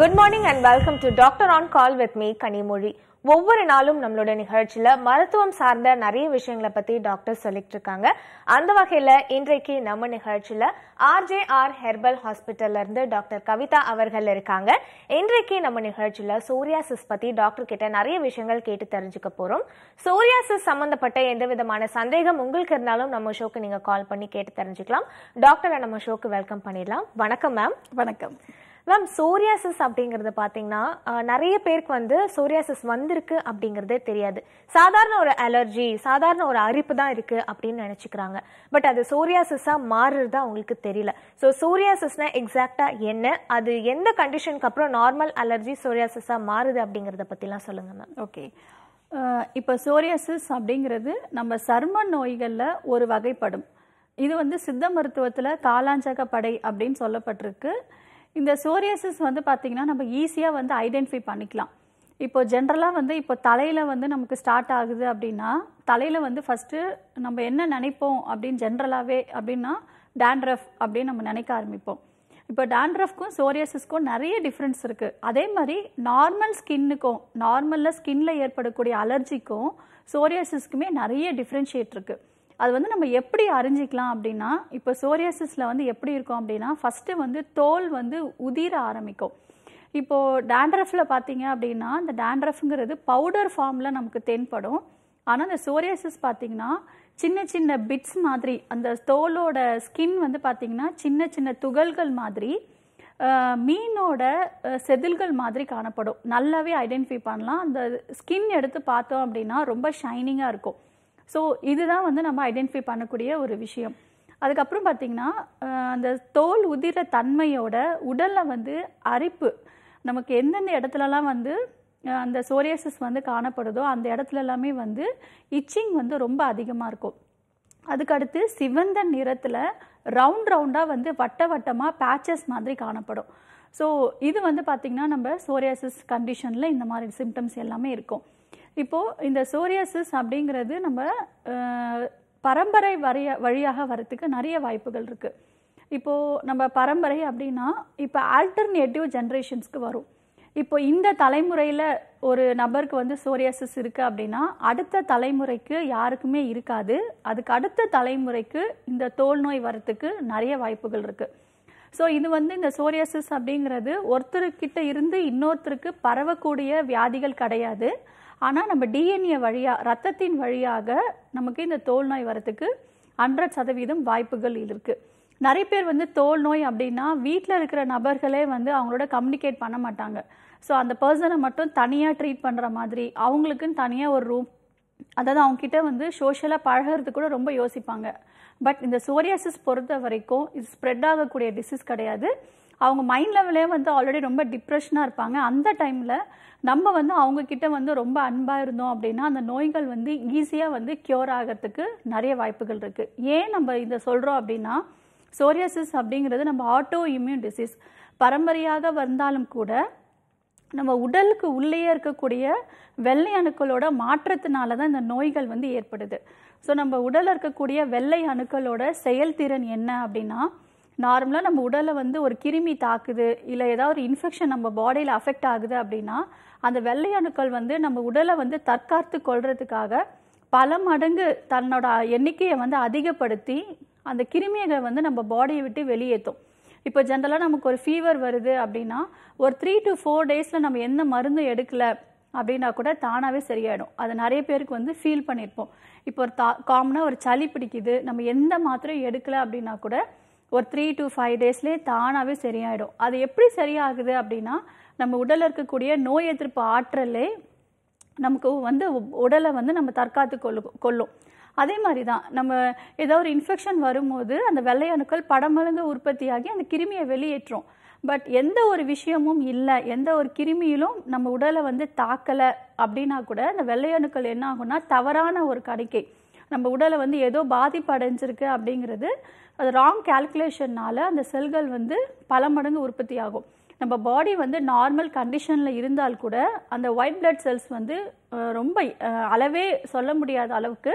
good morning and welcome to doctor on call with me Kanimozhi ஒவ்வொரு நாளும் நம்மளோட நிகழ்ச்சியில் மருத்துவம் சார்ந்த நிறைய விஷயங்களை பற்றி டாக்டர் சொல்லிட்டு இருக்காங்க அந்த வகையில் இன்றைக்கு நம்ம நிகழ்ச்சியில் ஆர்ஜே ஆர் ஹெர்பல் ஹாஸ்பிட்டல்ல இருந்து டாக்டர் கவிதா அவர்கள் இருக்காங்க இன்றைக்கு நம்ம நிகழ்ச்சியில் சோரியாசிஸ் பற்றி டாக்டர் கிட்ட நிறைய விஷயங்கள் கேட்டு தெரிஞ்சுக்க போகிறோம் சோரியாசிஸ் சம்மந்தப்பட்ட எந்த விதமான சந்தேகம் உங்களுக்கு இருந்தாலும் நம்ம ஷோக்கு நீங்கள் கால் பண்ணி கேட்டு தெரிஞ்சுக்கலாம் டாக்டரை நம்ம ஷோக்கு வெல்கம் பண்ணிடலாம் வணக்கம் மேம் வணக்கம் மேம் சோரியாசிஸ் அப்படிங்கிறது பார்த்தீங்கன்னா நிறைய பேருக்கு வந்து சோரியாசிஸ் வந்திருக்கு அப்படிங்கிறதே தெரியாது சாதாரண ஒரு அலர்ஜி சாதாரண ஒரு அரிப்பு தான் இருக்குது அப்படின்னு நினச்சிக்கிறாங்க பட் அது சோரியாசிஸாக மாறுறதா அவங்களுக்கு தெரியல ஸோ சோரியாசிஸ்னா எக்ஸாக்டாக என்ன அது எந்த கண்டிஷனுக்கு அப்புறம் நார்மல் அலர்ஜி சோரியாசிஸாக மாறுது அப்படிங்கிறத பற்றிலாம் சொல்லுங்கள் மேம் ஓகே இப்போ சோரியாசிஸ் அப்படிங்கிறது நம்ம சர்ம நோய்களில் ஒரு வகைப்படும் இது வந்து சித்த மருத்துவத்தில் காலாஞ்சக படை அப்படின்னு சொல்லப்பட்டிருக்கு இந்த சோரியாசிஸ் வந்து பார்த்திங்கன்னா நம்ம ஈஸியாக வந்து ஐடென்டிஃபை பண்ணிக்கலாம் இப்போ ஜென்ரலாக வந்து இப்போ தலையில் வந்து நமக்கு ஸ்டார்ட் ஆகுது அப்படின்னா தலையில் வந்து ஃபஸ்ட்டு நம்ம என்ன நினைப்போம் அப்படின்னு ஜென்ரலாகவே அப்படின்னா டேண்ட்ரஃப் அப்படின்னு நம்ம நினைக்க ஆரம்பிப்போம் இப்போ டேண்ட்ரஃப்க்கும் சோரியாசிஸ்க்கும் நிறைய டிஃப்ரென்ஸ் இருக்குது அதே மாதிரி நார்மல் ஸ்கின்னுக்கும் நார்மலில் ஸ்கின்னில் ஏற்படக்கூடிய அலர்ஜிக்கும் சோரியாசிஸ்க்குமே நிறைய டிஃப்ரென்ஷியேட் இருக்குது அது வந்து நம்ம எப்படி அறிஞ்சிக்கலாம் அப்படின்னா இப்போ சோரியாசிஸில் வந்து எப்படி இருக்கும் அப்படின்னா ஃபஸ்ட்டு வந்து தோல் வந்து உதிர ஆரம்பிக்கும் இப்போது டேண்ட்ரஃபில் பார்த்தீங்க அப்படின்னா இந்த டேண்ட்ரஃப்ங்கிறது பவுடர் ஃபார்மில் நமக்கு தென்படும் ஆனால் இந்த சோரியாசிஸ் பார்த்திங்கன்னா சின்ன சின்ன பிட்ஸ் மாதிரி அந்த தோலோட ஸ்கின் வந்து பார்த்திங்கன்னா சின்ன சின்ன துகள்கள் மாதிரி மீனோட செதில்கள் மாதிரி காணப்படும் நல்லாவே ஐடென்டிஃபை பண்ணலாம் அந்த ஸ்கின் எடுத்து பார்த்தோம் அப்படின்னா ரொம்ப ஷைனிங்காக இருக்கும் ஸோ இதுதான் வந்து நம்ம ஐடென்டிஃபை பண்ணக்கூடிய ஒரு விஷயம் அதுக்கப்புறம் பார்த்திங்கன்னா அந்த தோல் உதிர தன்மையோட உடலில் வந்து அரிப்பு நமக்கு எந்தெந்த இடத்துலலாம் வந்து அந்த சோரியாசிஸ் வந்து காணப்படுதோ அந்த இடத்துல எல்லாமே வந்து இச்சிங் வந்து ரொம்ப அதிகமாக இருக்கும் அதுக்கடுத்து சிவந்த நிறத்தில் ரவுண்ட் ரவுண்டாக வந்து வட்ட வட்டமாக பேச்சஸ் மாதிரி காணப்படும் ஸோ இது வந்து பார்த்திங்கன்னா நம்ம சோரியாசிஸ் கண்டிஷனில் இந்த மாதிரி சிம்டம்ஸ் எல்லாமே இருக்கும் இப்போது இந்த சோரியாசிஸ் அப்படிங்கிறது நம்ம பரம்பரை வரைய வழியாக வரத்துக்கு நிறைய வாய்ப்புகள் இருக்குது இப்போது நம்ம பரம்பரை அப்படின்னா இப்போ ஆல்டர்னேட்டிவ் ஜென்ரேஷன்ஸ்க்கு வரும் இப்போ இந்த தலைமுறையில் ஒரு நபருக்கு வந்து சோரியாசிஸ் இருக்குது அப்படின்னா அடுத்த தலைமுறைக்கு யாருக்குமே இருக்காது அதுக்கு அடுத்த தலைமுறைக்கு இந்த தோல் நோய் வரத்துக்கு நிறைய வாய்ப்புகள் இருக்குது ஸோ இது வந்து இந்த சோரியாசிஸ் அப்படிங்கிறது ஒருத்தருக்கிட்ட இருந்து இன்னொருத்தருக்கு பரவக்கூடிய வியாதிகள் கிடையாது ஆனால் நம்ம டிஎன்ஏ வழியாக ரத்தத்தின் வழியாக நமக்கு இந்த தோல் நோய் வரத்துக்கு ஹண்ட்ரட் சதவீதம் வாய்ப்புகள் இருக்குது நிறைய பேர் வந்து தோல் நோய் அப்படின்னா வீட்டில் இருக்கிற நபர்களே வந்து அவங்களோட கம்யூனிகேட் பண்ண மாட்டாங்க ஸோ அந்த பர்சனை மட்டும் தனியாக ட்ரீட் பண்ணுற மாதிரி அவங்களுக்குன்னு தனியாக ஒரு ரூம் அதாவது அவங்கக்கிட்ட வந்து சோஷியலாக பழகிறது கூட ரொம்ப யோசிப்பாங்க பட் இந்த சோரியாசிஸ் பொறுத்த வரைக்கும் இது ஸ்ப்ரெட் ஆகக்கூடிய டிசீஸ் கிடையாது அவங்க மைண்ட் லெவலே வந்து ஆல்ரெடி ரொம்ப டிப்ரெஷனாக இருப்பாங்க அந்த டைமில் நம்ம வந்து அவங்கக்கிட்ட வந்து ரொம்ப அன்பாக இருந்தோம் அப்படின்னா அந்த நோய்கள் வந்து ஈஸியாக வந்து க்யூர் ஆகிறதுக்கு நிறைய வாய்ப்புகள் இருக்குது ஏன் நம்ம இதை சொல்கிறோம் அப்படின்னா சோரியாசிஸ் அப்படிங்கிறது நம்ம ஆட்டோ இம்யூன் டிசீஸ் பரம்பரையாக வந்தாலும் கூட நம்ம உடலுக்கு உள்ளேயே இருக்கக்கூடிய வெள்ளை அணுக்களோட மாற்றத்தினால தான் இந்த நோய்கள் வந்து ஏற்படுது ஸோ நம்ம உடலில் இருக்கக்கூடிய வெள்ளை அணுக்களோட செயல்திறன் என்ன அப்படின்னா நார்மலாக நம்ம உடலை வந்து ஒரு கிருமி தாக்குது இல்லை ஏதாவது ஒரு இன்ஃபெக்ஷன் நம்ம பாடியில் அஃபெக்ட் ஆகுது அப்படின்னா அந்த வெள்ளை அணுக்கள் வந்து நம்ம உடலை வந்து தற்காத்து கொள்றதுக்காக பல மடங்கு தன்னோட எண்ணிக்கையை வந்து அதிகப்படுத்தி அந்த கிருமியை வந்து நம்ம பாடியை விட்டு வெளியேற்றும் இப்போ ஜென்ரலாக நமக்கு ஒரு ஃபீவர் வருது அப்படின்னா ஒரு த்ரீ டு ஃபோர் டேஸில் நம்ம எந்த மருந்தும் எடுக்கலை அப்படின்னா கூட தானாகவே சரியாயிடும் அது நிறைய பேருக்கு வந்து ஃபீல் பண்ணியிருப்போம் இப்போ ஒரு தா காமனாக ஒரு சளி பிடிக்குது நம்ம எந்த மாத்திரையும் எடுக்கலை அப்படின்னா கூட ஒரு த்ரீ டு ஃபைவ் டேஸ்லேயே தானாகவே சரியாயிடும் அது எப்படி சரியாகுது அப்படின்னா நம்ம உடலில் இருக்கக்கூடிய நோய் எதிர்ப்பு ஆற்றலே நமக்கு வந்து உடலை வந்து நம்ம தற்காத்து கொள்ளு கொள்ளும் அதே மாதிரி தான் நம்ம ஏதோ ஒரு இன்ஃபெக்ஷன் வரும்போது அந்த வெள்ளையணுக்கள் படமளந்து உற்பத்தியாகி அந்த கிருமியை வெளியேற்றும் பட் எந்த ஒரு விஷயமும் இல்லை எந்த ஒரு கிருமியிலும் நம்ம உடலை வந்து தாக்கலை அப்படின்னா கூட அந்த வெள்ளையணுக்கள் என்ன ஆகும்னா தவறான ஒரு கணிக்கை நம்ம உடலை வந்து ஏதோ பாதிப்பு அடைஞ்சிருக்கு அப்படிங்கிறது அது ராங் கேல்குலேஷன்னால் அந்த செல்கள் வந்து பல மடங்கு உற்பத்தி ஆகும் நம்ம பாடி வந்து நார்மல் கண்டிஷனில் இருந்தால் கூட அந்த ஒயிட் பிளட் செல்ஸ் வந்து ரொம்ப அளவே சொல்ல முடியாத அளவுக்கு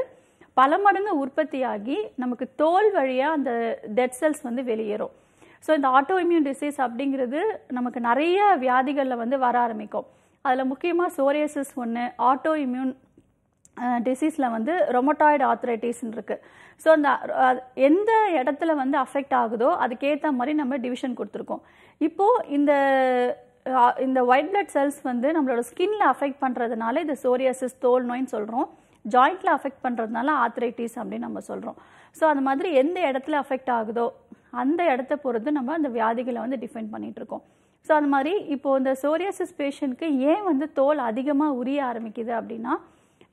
பல மடங்கு உற்பத்தியாகி நமக்கு தோல் வழியாக அந்த டெட் செல்ஸ் வந்து வெளியேறும் ஸோ இந்த ஆட்டோ இம்யூன் டிசீஸ் அப்படிங்கிறது நமக்கு நிறைய வியாதிகளில் வந்து வர ஆரம்பிக்கும் அதில் முக்கியமாக சோரியசிஸ் ஒன்று ஆட்டோ இம்யூன் டிசீஸில் வந்து ரொமட்டாய்டு ஆர்த்ரைட்டிஸ்ன்னு இருக்குது ஸோ அந்த எந்த இடத்துல வந்து அஃபெக்ட் ஆகுதோ அதுக்கேற்ற மாதிரி நம்ம டிவிஷன் கொடுத்துருக்கோம் இப்போது இந்த இந்த ஒயிட் பிளட் செல்ஸ் வந்து நம்மளோட ஸ்கின்ல அஃபெக்ட் பண்ணுறதுனால இது சோரியாசிஸ் தோல் நோயின்னு சொல்கிறோம் ஜாயிண்டில் அஃபெக்ட் பண்ணுறதுனால ஆத்ரைட்டிஸ் அப்படின்னு நம்ம சொல்கிறோம் ஸோ அந்த மாதிரி எந்த இடத்துல அஃபெக்ட் ஆகுதோ அந்த இடத்த பொறுத்து நம்ம அந்த வியாதிகளை வந்து டிஃபைன் பண்ணிகிட்ருக்கோம் ஸோ அந்த மாதிரி இப்போது இந்த சோரியாசிஸ் பேஷண்ட்க்கு ஏன் வந்து தோல் அதிகமாக உரிய ஆரம்பிக்குது அப்படின்னா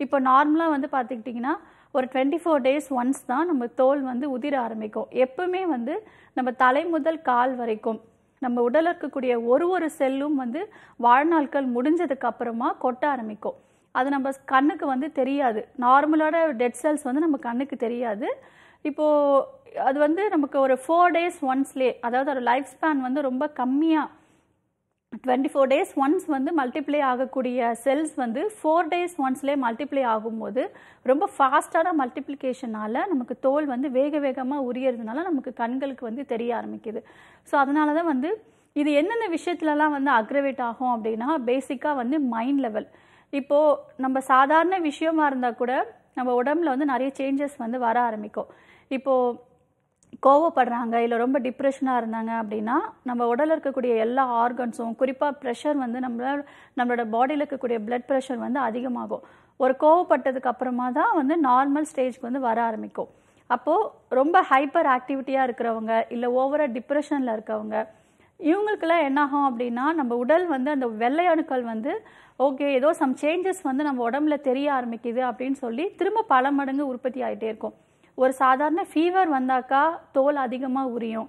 இப்போ நார்மலாக வந்து பார்த்துக்கிட்டிங்கன்னா ஒரு டுவெண்ட்டி ஃபோர் டேஸ் ஒன்ஸ் தான் நம்ம தோல் வந்து உதிர ஆரம்பிக்கும் எப்பவுமே வந்து நம்ம தலை முதல் கால் வரைக்கும் நம்ம உடல் இருக்கக்கூடிய ஒரு ஒரு செல்லும் வந்து வாழ்நாட்கள் முடிஞ்சதுக்கு அப்புறமா கொட்ட ஆரம்பிக்கும் அது நம்ம கண்ணுக்கு வந்து தெரியாது நார்மலோட டெட் செல்ஸ் வந்து நம்ம கண்ணுக்கு தெரியாது இப்போது அது வந்து நமக்கு ஒரு ஃபோர் டேஸ் ஒன்ஸ்லே அதாவது ஒரு லைஃப் ஸ்பேன் வந்து ரொம்ப கம்மியாக டுவெண்ட்டி ஃபோர் டேஸ் ஒன்ஸ் வந்து மல்டிப்ளை ஆகக்கூடிய செல்ஸ் வந்து ஃபோர் டேஸ் ஒன்ஸ்லேயே மல்டிப்ளை ஆகும்போது ரொம்ப ஃபாஸ்ட்டான மல்டிப்ளிகேஷனால் நமக்கு தோல் வந்து வேக வேகமாக உரியறதுனால நமக்கு கண்களுக்கு வந்து தெரிய ஆரம்பிக்குது ஸோ அதனால தான் வந்து இது என்னென்ன விஷயத்துலலாம் வந்து அக்ரவேட் ஆகும் அப்படின்னா பேசிக்காக வந்து மைண்ட் லெவல் இப்போது நம்ம சாதாரண விஷயமாக இருந்தால் கூட நம்ம உடம்புல வந்து நிறைய சேஞ்சஸ் வந்து வர ஆரம்பிக்கும் இப்போது கோவப்படுறாங்க இல்லை ரொம்ப டிப்ரெஷனாக இருந்தாங்க அப்படின்னா நம்ம உடலில் இருக்கக்கூடிய எல்லா ஆர்கன்ஸும் குறிப்பாக ப்ரெஷர் வந்து நம்மள நம்மளோட பாடியில் இருக்கக்கூடிய பிளட் ப்ரெஷர் வந்து அதிகமாகும் ஒரு கோவப்பட்டதுக்கு அப்புறமா தான் வந்து நார்மல் ஸ்டேஜ்க்கு வந்து வர ஆரம்பிக்கும் அப்போது ரொம்ப ஹைப்பர் ஆக்டிவிட்டியாக இருக்கிறவங்க இல்லை ஓவராக டிப்ரெஷனில் இருக்கவங்க இவங்களுக்கெல்லாம் என்னாகும் அப்படின்னா நம்ம உடல் வந்து அந்த வெள்ளை அணுக்கள் வந்து ஓகே ஏதோ சம் சேஞ்சஸ் வந்து நம்ம உடம்புல தெரிய ஆரம்பிக்குது அப்படின்னு சொல்லி திரும்ப பல மடங்கு உற்பத்தி ஆகிட்டே இருக்கும் ஒரு சாதாரண ஃபீவர் வந்தாக்கா தோல் அதிகமாக உரியும்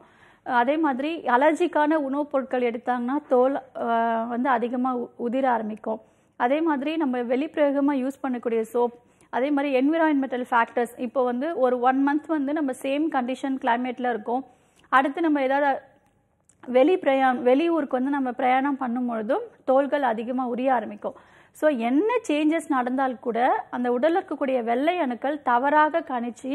அதே மாதிரி அலர்ஜிக்கான உணவுப் பொருட்கள் எடுத்தாங்கன்னா தோல் வந்து அதிகமாக உதிர ஆரம்பிக்கும் அதே மாதிரி நம்ம வெளிப்பிரயோகமாக யூஸ் பண்ணக்கூடிய சோப் அதே மாதிரி என்விரான்மெண்டல் ஃபேக்டர்ஸ் இப்போ வந்து ஒரு ஒன் மந்த் வந்து நம்ம சேம் கண்டிஷன் கிளைமேட்டில் இருக்கும் அடுத்து நம்ம ஏதாவது வெளி பிரயாண் வெளியூருக்கு வந்து நம்ம பிரயாணம் பண்ணும்பொழுதும் தோள்கள் அதிகமாக உரிய ஆரம்பிக்கும் ஸோ என்ன சேஞ்சஸ் நடந்தால் கூட அந்த உடலில் இருக்கக்கூடிய வெள்ளை அணுக்கள் தவறாக கணிச்சு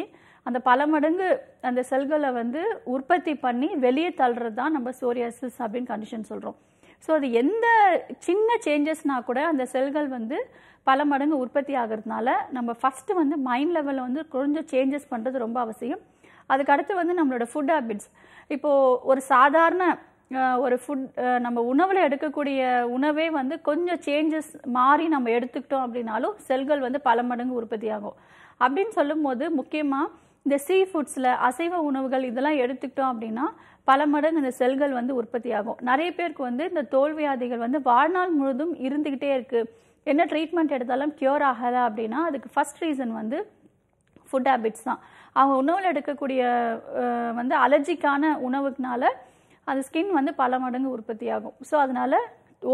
அந்த பல மடங்கு அந்த செல்களை வந்து உற்பத்தி பண்ணி வெளியே தள்ளுறது தான் நம்ம சோரியாசிஸ் அப்படின்னு கண்டிஷன் சொல்கிறோம் ஸோ அது எந்த சின்ன சேஞ்சஸ்னா கூட அந்த செல்கள் வந்து பல மடங்கு உற்பத்தி ஆகிறதுனால நம்ம ஃபஸ்ட்டு வந்து மைண்ட் லெவலில் வந்து கொஞ்சம் சேஞ்சஸ் பண்ணுறது ரொம்ப அவசியம் அதுக்கடுத்து வந்து நம்மளோட ஃபுட் ஹேபிட்ஸ் இப்போது ஒரு சாதாரண ஒரு ஃபுட் நம்ம உணவில் எடுக்கக்கூடிய உணவே வந்து கொஞ்சம் சேஞ்சஸ் மாறி நம்ம எடுத்துக்கிட்டோம் அப்படின்னாலும் செல்கள் வந்து பல மடங்கு உற்பத்தி ஆகும் அப்படின்னு சொல்லும்போது முக்கியமாக இந்த சீ ஃபுட்ஸில் அசைவ உணவுகள் இதெல்லாம் எடுத்துக்கிட்டோம் அப்படின்னா பல மடங்கு இந்த செல்கள் வந்து உற்பத்தி ஆகும் நிறைய பேருக்கு வந்து இந்த தோல்வியாதிகள் வந்து வாழ்நாள் முழுதும் இருந்துக்கிட்டே இருக்குது என்ன ட்ரீட்மெண்ட் எடுத்தாலும் க்யூர் ஆகலை அப்படின்னா அதுக்கு ஃபஸ்ட் ரீசன் வந்து ஃபுட் ஹேபிட்ஸ் தான் அவங்க உணவில் எடுக்கக்கூடிய வந்து அலர்ஜிக்கான உணவுக்குனால அது ஸ்கின் வந்து பல மடங்கு உற்பத்தி ஆகும் ஸோ அதனால்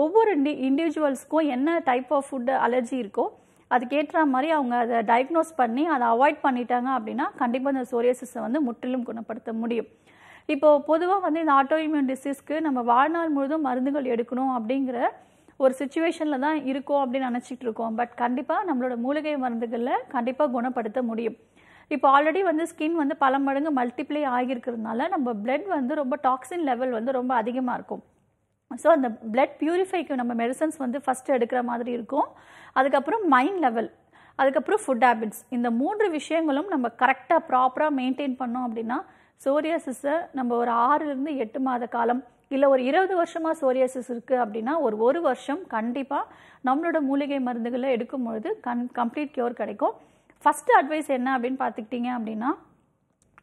ஒவ்வொரு இண்டி இண்டிவிஜுவல்ஸ்க்கும் என்ன டைப் ஆஃப் ஃபுட்டு அலர்ஜி இருக்கோ அதுக்கேற்ற மாதிரி அவங்க அதை டயக்னோஸ் பண்ணி அதை அவாய்ட் பண்ணிட்டாங்க அப்படின்னா கண்டிப்பாக அந்த சோரியாசிஸை வந்து முற்றிலும் குணப்படுத்த முடியும் இப்போது பொதுவாக வந்து இந்த ஆட்டோஇம்யூன் டிசீஸ்க்கு நம்ம வாழ்நாள் முழுதும் மருந்துகள் எடுக்கணும் அப்படிங்கிற ஒரு சுச்சுவேஷனில் தான் இருக்கும் அப்படின்னு நினச்சிட்டு இருக்கோம் பட் கண்டிப்பாக நம்மளோட மூலிகை மருந்துகளில் கண்டிப்பாக குணப்படுத்த முடியும் இப்போ ஆல்ரெடி வந்து ஸ்கின் வந்து பல மடங்கு மல்டிப்ளை ஆகியிருக்கிறதுனால நம்ம பிளட் வந்து ரொம்ப டாக்ஸின் லெவல் வந்து ரொம்ப அதிகமாக இருக்கும் ஸோ அந்த பிளட் பியூரிஃபைக்கு நம்ம மெடிசன்ஸ் வந்து ஃபஸ்ட்டு எடுக்கிற மாதிரி இருக்கும் அதுக்கப்புறம் மைண்ட் லெவல் அதுக்கப்புறம் ஃபுட் ஹேபிட்ஸ் இந்த மூன்று விஷயங்களும் நம்ம கரெக்டாக ப்ராப்பராக மெயின்டைன் பண்ணோம் அப்படின்னா சோரியாசிஸை நம்ம ஒரு ஆறுலேருந்து எட்டு மாத காலம் இல்லை ஒரு இருபது வருஷமாக சோரியாசிஸ் இருக்குது அப்படின்னா ஒரு ஒரு வருஷம் கண்டிப்பாக நம்மளோட மூலிகை மருந்துகளை எடுக்கும் பொழுது கன் கம்ப்ளீட் க்யூர் கிடைக்கும் ஃபஸ்ட்டு அட்வைஸ் என்ன அப்படின்னு பார்த்துக்கிட்டிங்க அப்படின்னா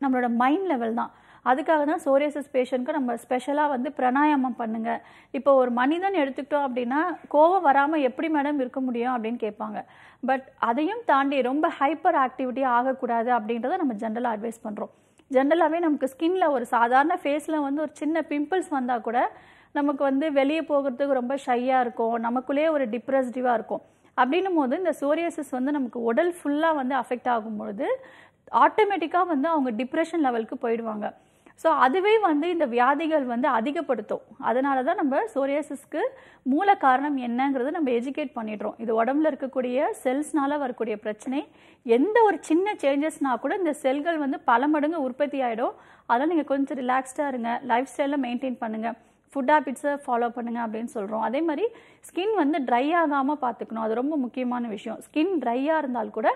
நம்மளோட மைண்ட் லெவல் தான் அதுக்காக தான் சோரியசஸ் பேஷண்ட்க்கு நம்ம ஸ்பெஷலாக வந்து பிரணாயாமம் பண்ணுங்கள் இப்போ ஒரு மனிதன் எடுத்துக்கிட்டோம் அப்படின்னா கோவம் வராமல் எப்படி மேடம் இருக்க முடியும் அப்படின்னு கேட்பாங்க பட் அதையும் தாண்டி ரொம்ப ஹைப்பர் ஆக்டிவிட்டி ஆகக்கூடாது அப்படின்றத நம்ம ஜென்ரலாக அட்வைஸ் பண்ணுறோம் ஜென்ரலாகவே நமக்கு ஸ்கின்ல ஒரு சாதாரண ஃபேஸில் வந்து ஒரு சின்ன பிம்பிள்ஸ் வந்தால் கூட நமக்கு வந்து வெளியே போகிறதுக்கு ரொம்ப ஷையாக இருக்கும் நமக்குள்ளே ஒரு டிப்ரெஸ்டிவாக இருக்கும் அப்படின்னும் போது இந்த சோரியசஸ் வந்து நமக்கு உடல் ஃபுல்லாக வந்து அஃபெக்ட் ஆகும்பொழுது ஆட்டோமேட்டிக்காக வந்து அவங்க டிப்ரெஷன் லெவலுக்கு போயிடுவாங்க ஸோ அதுவே வந்து இந்த வியாதிகள் வந்து அதிகப்படுத்தும் அதனால தான் நம்ம சோரியாசிஸ்க்கு மூல காரணம் என்னங்கிறத நம்ம எஜுகேட் பண்ணிடுறோம் இது உடம்புல இருக்கக்கூடிய செல்ஸ்னால வரக்கூடிய பிரச்சனை எந்த ஒரு சின்ன சேஞ்சஸ்னா கூட இந்த செல்கள் வந்து பல மடங்கு உற்பத்தி ஆகிடும் அதெல்லாம் நீங்கள் கொஞ்சம் ரிலாக்ஸ்டாக இருங்க லைஃப் ஸ்டைலில் மெயின்டைன் பண்ணுங்கள் ஃபுட் ஹேபிட்ஸை ஃபாலோ பண்ணுங்கள் அப்படின்னு சொல்கிறோம் அதே மாதிரி ஸ்கின் வந்து ட்ரை ஆகாமல் பார்த்துக்கணும் அது ரொம்ப முக்கியமான விஷயம் ஸ்கின் ட்ரையாக இருந்தால் கூட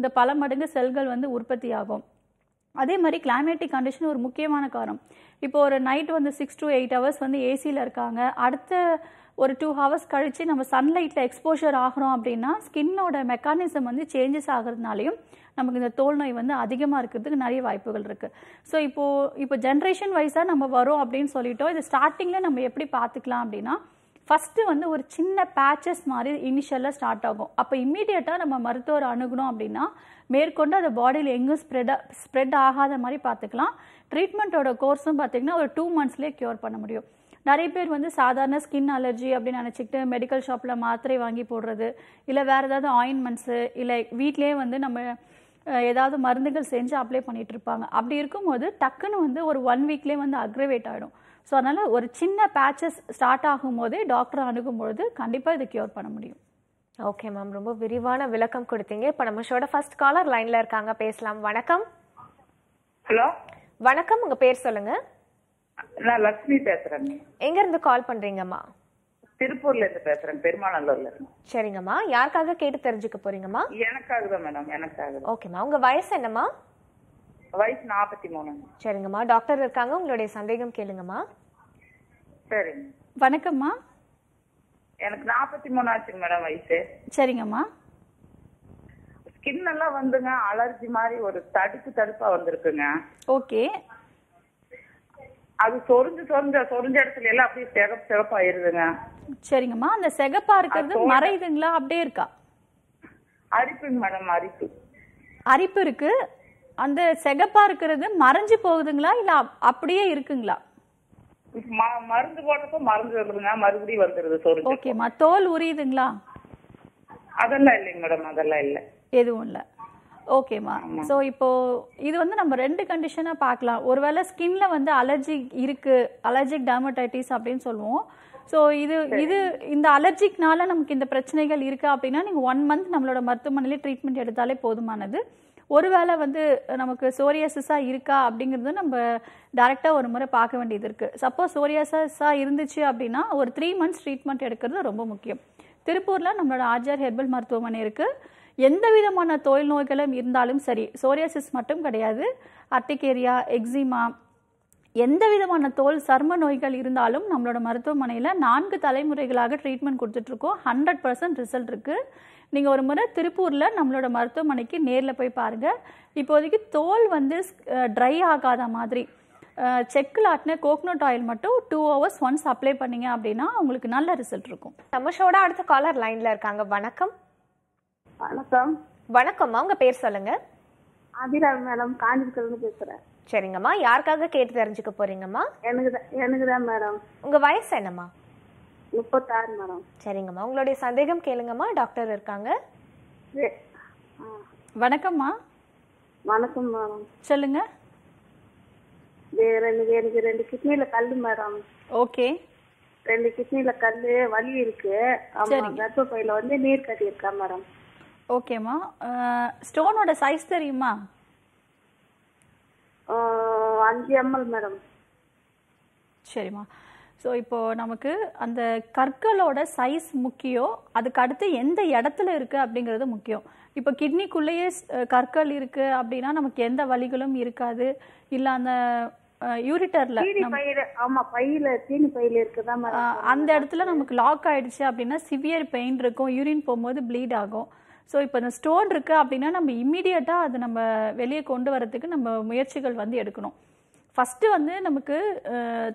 இந்த பல மடங்கு செல்கள் வந்து உற்பத்தி ஆகும் அதே மாதிரி கிளைமேட்டிக் கண்டிஷன் ஒரு முக்கியமான காரணம் இப்போ ஒரு நைட் வந்து சிக்ஸ் டு எயிட் ஹவர்ஸ் வந்து ஏசியில் இருக்காங்க அடுத்த ஒரு டூ ஹவர்ஸ் கழித்து நம்ம சன்லைட்டில் எக்ஸ்போஷர் ஆகிறோம் அப்படின்னா ஸ்கின்னோட மெக்கானிசம் வந்து சேஞ்சஸ் ஆகிறதுனாலையும் நமக்கு இந்த தோல் நோய் வந்து அதிகமாக இருக்கிறதுக்கு நிறைய வாய்ப்புகள் இருக்குது ஸோ இப்போது இப்போ ஜென்ரேஷன் வைஸாக நம்ம வரும் அப்படின்னு சொல்லிட்டோம் இது ஸ்டார்டிங்கில் நம்ம எப்படி பார்த்துக்கலாம் அப்படின்னா ஃபஸ்ட்டு வந்து ஒரு சின்ன பேச்சஸ் மாதிரி இனிஷியலாக ஸ்டார்ட் ஆகும் அப்போ இம்மீடியட்டாக நம்ம மருத்துவர் அணுகணும் அப்படின்னா மேற்கொண்டு அது பாடியில் எங்கும் ஸ்ப்ரெட் ஸ்ப்ரெட் ஆகாத மாதிரி பார்த்துக்கலாம் ட்ரீட்மெண்ட்டோட கோர்ஸும் பார்த்திங்கன்னா ஒரு டூ மந்த்ஸ்லேயே க்யூர் பண்ண முடியும் நிறைய பேர் வந்து சாதாரண ஸ்கின் அலர்ஜி அப்படின்னு நினச்சிக்கிட்டு மெடிக்கல் ஷாப்பில் மாத்திரை வாங்கி போடுறது இல்லை வேறு ஏதாவது ஆயின்மெண்ட்ஸு இல்லை வீட்லேயே வந்து நம்ம ஏதாவது மருந்துகள் செஞ்சு அப்ளை பண்ணிகிட்டு இருப்பாங்க அப்படி இருக்கும்போது டக்குன்னு வந்து ஒரு ஒன் வீக்லேயே வந்து அக்ரவேட் ஆகிடும் ஸோ அதனால் ஒரு சின்ன பேச்சஸ் ஸ்டார்ட் ஆகும்போதே டாக்டரை அணுகும்பொழுது கண்டிப்பாக இதை க்யூர் பண்ண முடியும் ஓகே மேம் ரொம்ப விரிவான விளக்கம் கொடுத்தீங்க இப்போ நம்ம ஷோட ஃபர்ஸ்ட் காலர் லைன்ல இருக்காங்க பேசலாம் வணக்கம் ஹலோ வணக்கம் உங்க பேர் சொல்லுங்க நான் லட்சுமி பேசுறேன் எங்க இருந்து கால் பண்றீங்கம்மா திருப்பூர்ல இருந்து பேசுறேன் பெருமாநல்லூர்ல இருந்து சரிங்கம்மா யாருக்காக கேட்டு தெரிஞ்சுக்க போறீங்கம்மா எனக்காக தான் மேடம் எனக்காக ஓகேம்மா உங்க வயசு என்னம்மா வயசு நாற்பத்தி மூணு சரிங்கம்மா டாக்டர் இருக்காங்க உங்களுடைய சந்தேகம் கேளுங்கம்மா சரிங்க வணக்கம்மா எனக்கு நாற்பத்தி மூணு ஆச்சுங்க மேடம் வயசு சரிங்கம்மா ஸ்கின் எல்லாம் வந்துங்க அலர்ஜி மாதிரி ஒரு தடுப்பு தடுப்பா வந்திருக்குங்க ஓகே அது சொரிஞ்சு சொரிஞ்ச சொரிஞ்ச இடத்துல எல்லாம் அப்படியே சிகப்பு சிகப்பா இருதுங்க சரிங்கம்மா அந்த சிகப்பா இருக்கிறது மறையுதுங்களா அப்படியே இருக்கா அரிப்புங்க மேடம் அரிப்பு அரிப்பு இருக்கு அந்த சிகப்பா இருக்கிறது மறைஞ்சு போகுதுங்களா இல்ல அப்படியே இருக்குங்களா மருந்து போடுறப்ப மருந்து வந்துருங்க மறுபடியும் வந்துருது சோறு ஓகேம்மா தோல் உரியுதுங்களா அதெல்லாம் இல்லைங்க மேடம் அதெல்லாம் இல்லை எதுவும் இல்லை ஓகேம்மா ஸோ இப்போ இது வந்து நம்ம ரெண்டு கண்டிஷனாக பார்க்கலாம் ஒருவேளை ஸ்கின்ல வந்து அலர்ஜிக் இருக்கு அலர்ஜிக் டர்மடைட்டிஸ் அப்படின்னு சொல்லுவோம் ஸோ இது இது இந்த அலர்ஜிக்னால நமக்கு இந்த பிரச்சனைகள் இருக்கா அப்படின்னா நீங்கள் ஒன் மந்த் நம்மளோட மருத்துவமனையிலே ட்ரீட்மெண்ட் எடுத்தாலே போதுமானது ஒருவேளை வந்து நமக்கு சோரியாசிஸாக இருக்கா அப்படிங்கிறது நம்ம டேரெக்டாக ஒரு முறை பார்க்க வேண்டியது இருக்குது சப்போஸ் சோரியாசிஸாக இருந்துச்சு அப்படின்னா ஒரு த்ரீ மந்த்ஸ் ட்ரீட்மெண்ட் எடுக்கிறது ரொம்ப முக்கியம் திருப்பூரில் நம்மளோட ஆஜர் ஹெர்பல் மருத்துவமனை இருக்குது எந்த விதமான தொழில் நோய்களும் இருந்தாலும் சரி சோரியாசிஸ் மட்டும் கிடையாது அர்டிகேரியா எக்ஸிமா எந்த விதமான தோல் சர்ம நோய்கள் இருந்தாலும் நம்மளோட மருத்துவமனையில் நான்கு தலைமுறைகளாக ட்ரீட்மெண்ட் கொடுத்துட்ருக்கோம் ஹண்ட்ரட் பர்சன்ட் ரிசல்ட் இருக்குது நீங்கள் ஒரு முறை திருப்பூரில் நம்மளோட மருத்துவமனைக்கு நேரில் போய் பாருங்கள் இப்போதைக்கு தோல் வந்து ட்ரை ஆகாத மாதிரி செக்கில் ஆட்டின கோக்னட் ஆயில் மட்டும் டூ ஹவர்ஸ் ஒன்ஸ் அப்ளை பண்ணீங்க அப்படின்னா உங்களுக்கு நல்ல ரிசல்ட் இருக்கும் தமஷோட அடுத்த காலர் லைனில் இருக்காங்க வணக்கம் வணக்கம் வணக்கம்மா உங்கள் பேர் சொல்லுங்கள் ஆதிரா மேடம் காஞ்சிபுரம் பேசுகிறேன் சரிங்கம்மா யாருக்காக கேட்டு தெரிஞ்சுக்க போறீங்கம்மா எனக்கு எனக்கு தான் மேடம் உங்கள் வயசு என்னம்மா முப்பத்தாறு மேடம் சரிங்கம்மா உங்களுடைய சந்தேகம் கேளுங்கம்மா டாக்டர் இருக்காங்க வணக்கம்மா வணக்கம் மேடம் சொல்லுங்க எனக்கு எனக்கு ரெண்டு கிட்னில கல் மேடம் ஓகே ரெண்டு கிட்னில கல் வலி இருக்கு ஆமா கர்ப்பப்பையில வந்து நீர் கட்டி இருக்கா மேடம் ஓகேம்மா ஸ்டோனோட சைஸ் தெரியுமா அஞ்சு எம்எல் மேடம் சரிம்மா ஸோ இப்போது நமக்கு அந்த கற்களோட சைஸ் முக்கியம் அதுக்கு அடுத்து எந்த இடத்துல இருக்குது அப்படிங்கிறது முக்கியம் இப்போ கிட்னிக்குள்ளேயே கற்கள் இருக்குது அப்படின்னா நமக்கு எந்த வழிகளும் இருக்காது இல்லை அந்த யூரிட்டர்ல அந்த இடத்துல நமக்கு லாக் ஆயிடுச்சு அப்படின்னா சிவியர் பெயின் இருக்கும் யூரின் போகும்போது ப்ளீட் ஆகும் ஸோ இப்போ இந்த ஸ்டோன் இருக்குது அப்படின்னா நம்ம இம்மிடியட்டாக அது நம்ம வெளியே கொண்டு வரதுக்கு நம்ம முயற்சிகள் வந்து எடுக்கணும் ஃபஸ்ட்டு வந்து நமக்கு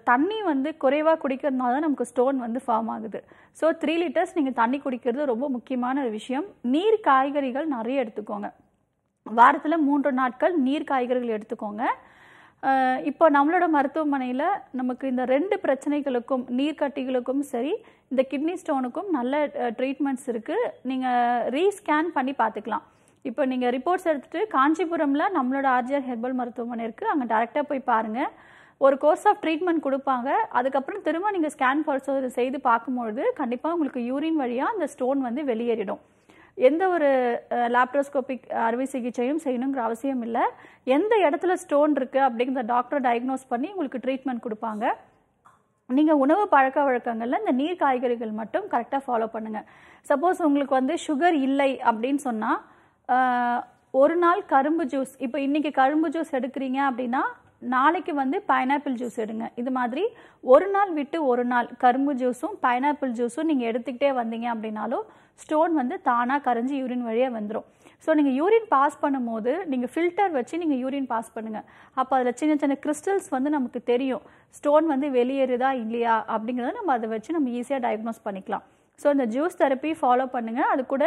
தண்ணி வந்து குறைவாக குடிக்கிறதுனால தான் நமக்கு ஸ்டோன் வந்து ஃபார்ம் ஆகுது ஸோ த்ரீ லிட்டர்ஸ் நீங்கள் தண்ணி குடிக்கிறது ரொம்ப முக்கியமான ஒரு விஷயம் நீர் காய்கறிகள் நிறைய எடுத்துக்கோங்க வாரத்தில் மூன்று நாட்கள் நீர் காய்கறிகள் எடுத்துக்கோங்க இப்போ நம்மளோட மருத்துவமனையில் நமக்கு இந்த ரெண்டு பிரச்சனைகளுக்கும் நீர்க்கட்டிகளுக்கும் சரி இந்த கிட்னி ஸ்டோனுக்கும் நல்ல ட்ரீட்மெண்ட்ஸ் இருக்குது நீங்கள் ரீஸ்கேன் பண்ணி பார்த்துக்கலாம் இப்போ நீங்கள் ரிப்போர்ட்ஸ் எடுத்துகிட்டு காஞ்சிபுரமில் நம்மளோட ஆர்ஜிஆர் ஹெர்பல் மருத்துவமனை இருக்குது அங்கே டேரெக்டாக போய் பாருங்கள் ஒரு கோர்ஸ் ஆஃப் ட்ரீட்மெண்ட் கொடுப்பாங்க அதுக்கப்புறம் திரும்ப நீங்கள் ஸ்கேன் பரிசோதனை செய்து பார்க்கும்பொழுது கண்டிப்பாக உங்களுக்கு யூரின் வழியாக அந்த ஸ்டோன் வந்து வெளியேறிடும் எந்த ஒரு லேப்ரோஸ்கோபிக் அறுவை சிகிச்சையும் செய்யணுங்கிற அவசியம் இல்லை எந்த இடத்துல ஸ்டோன் இருக்குது அப்படிங்கிற டாக்டர் டயக்னோஸ் பண்ணி உங்களுக்கு ட்ரீட்மெண்ட் கொடுப்பாங்க நீங்கள் உணவு பழக்க வழக்கங்களில் இந்த நீர் காய்கறிகள் மட்டும் கரெக்டாக ஃபாலோ பண்ணுங்கள் சப்போஸ் உங்களுக்கு வந்து சுகர் இல்லை அப்படின்னு சொன்னால் ஒரு நாள் கரும்பு ஜூஸ் இப்போ இன்றைக்கி கரும்பு ஜூஸ் எடுக்கிறீங்க அப்படின்னா நாளைக்கு வந்து பைனாப்பிள் ஜூஸ் எடுங்க இது மாதிரி ஒரு நாள் விட்டு ஒரு நாள் கரும்பு ஜூஸும் பைனாப்பிள் ஜூஸும் நீங்கள் எடுத்துக்கிட்டே வந்தீங்க அப்படின்னாலும் ஸ்டோன் வந்து தானாக கரைஞ்சி யூரின் வழியாக வந்துடும் ஸோ நீங்கள் யூரின் பாஸ் பண்ணும்போது நீங்கள் ஃபில்டர் வச்சு நீங்கள் யூரின் பாஸ் பண்ணுங்கள் அப்போ அதில் சின்ன சின்ன கிறிஸ்டல்ஸ் வந்து நமக்கு தெரியும் ஸ்டோன் வந்து வெளியேறுதா இல்லையா அப்படிங்கிறத நம்ம அதை வச்சு நம்ம ஈஸியாக டயக்னோஸ் பண்ணிக்கலாம் ஸோ இந்த ஜூஸ் தெரப்பி ஃபாலோ பண்ணுங்கள் அது கூட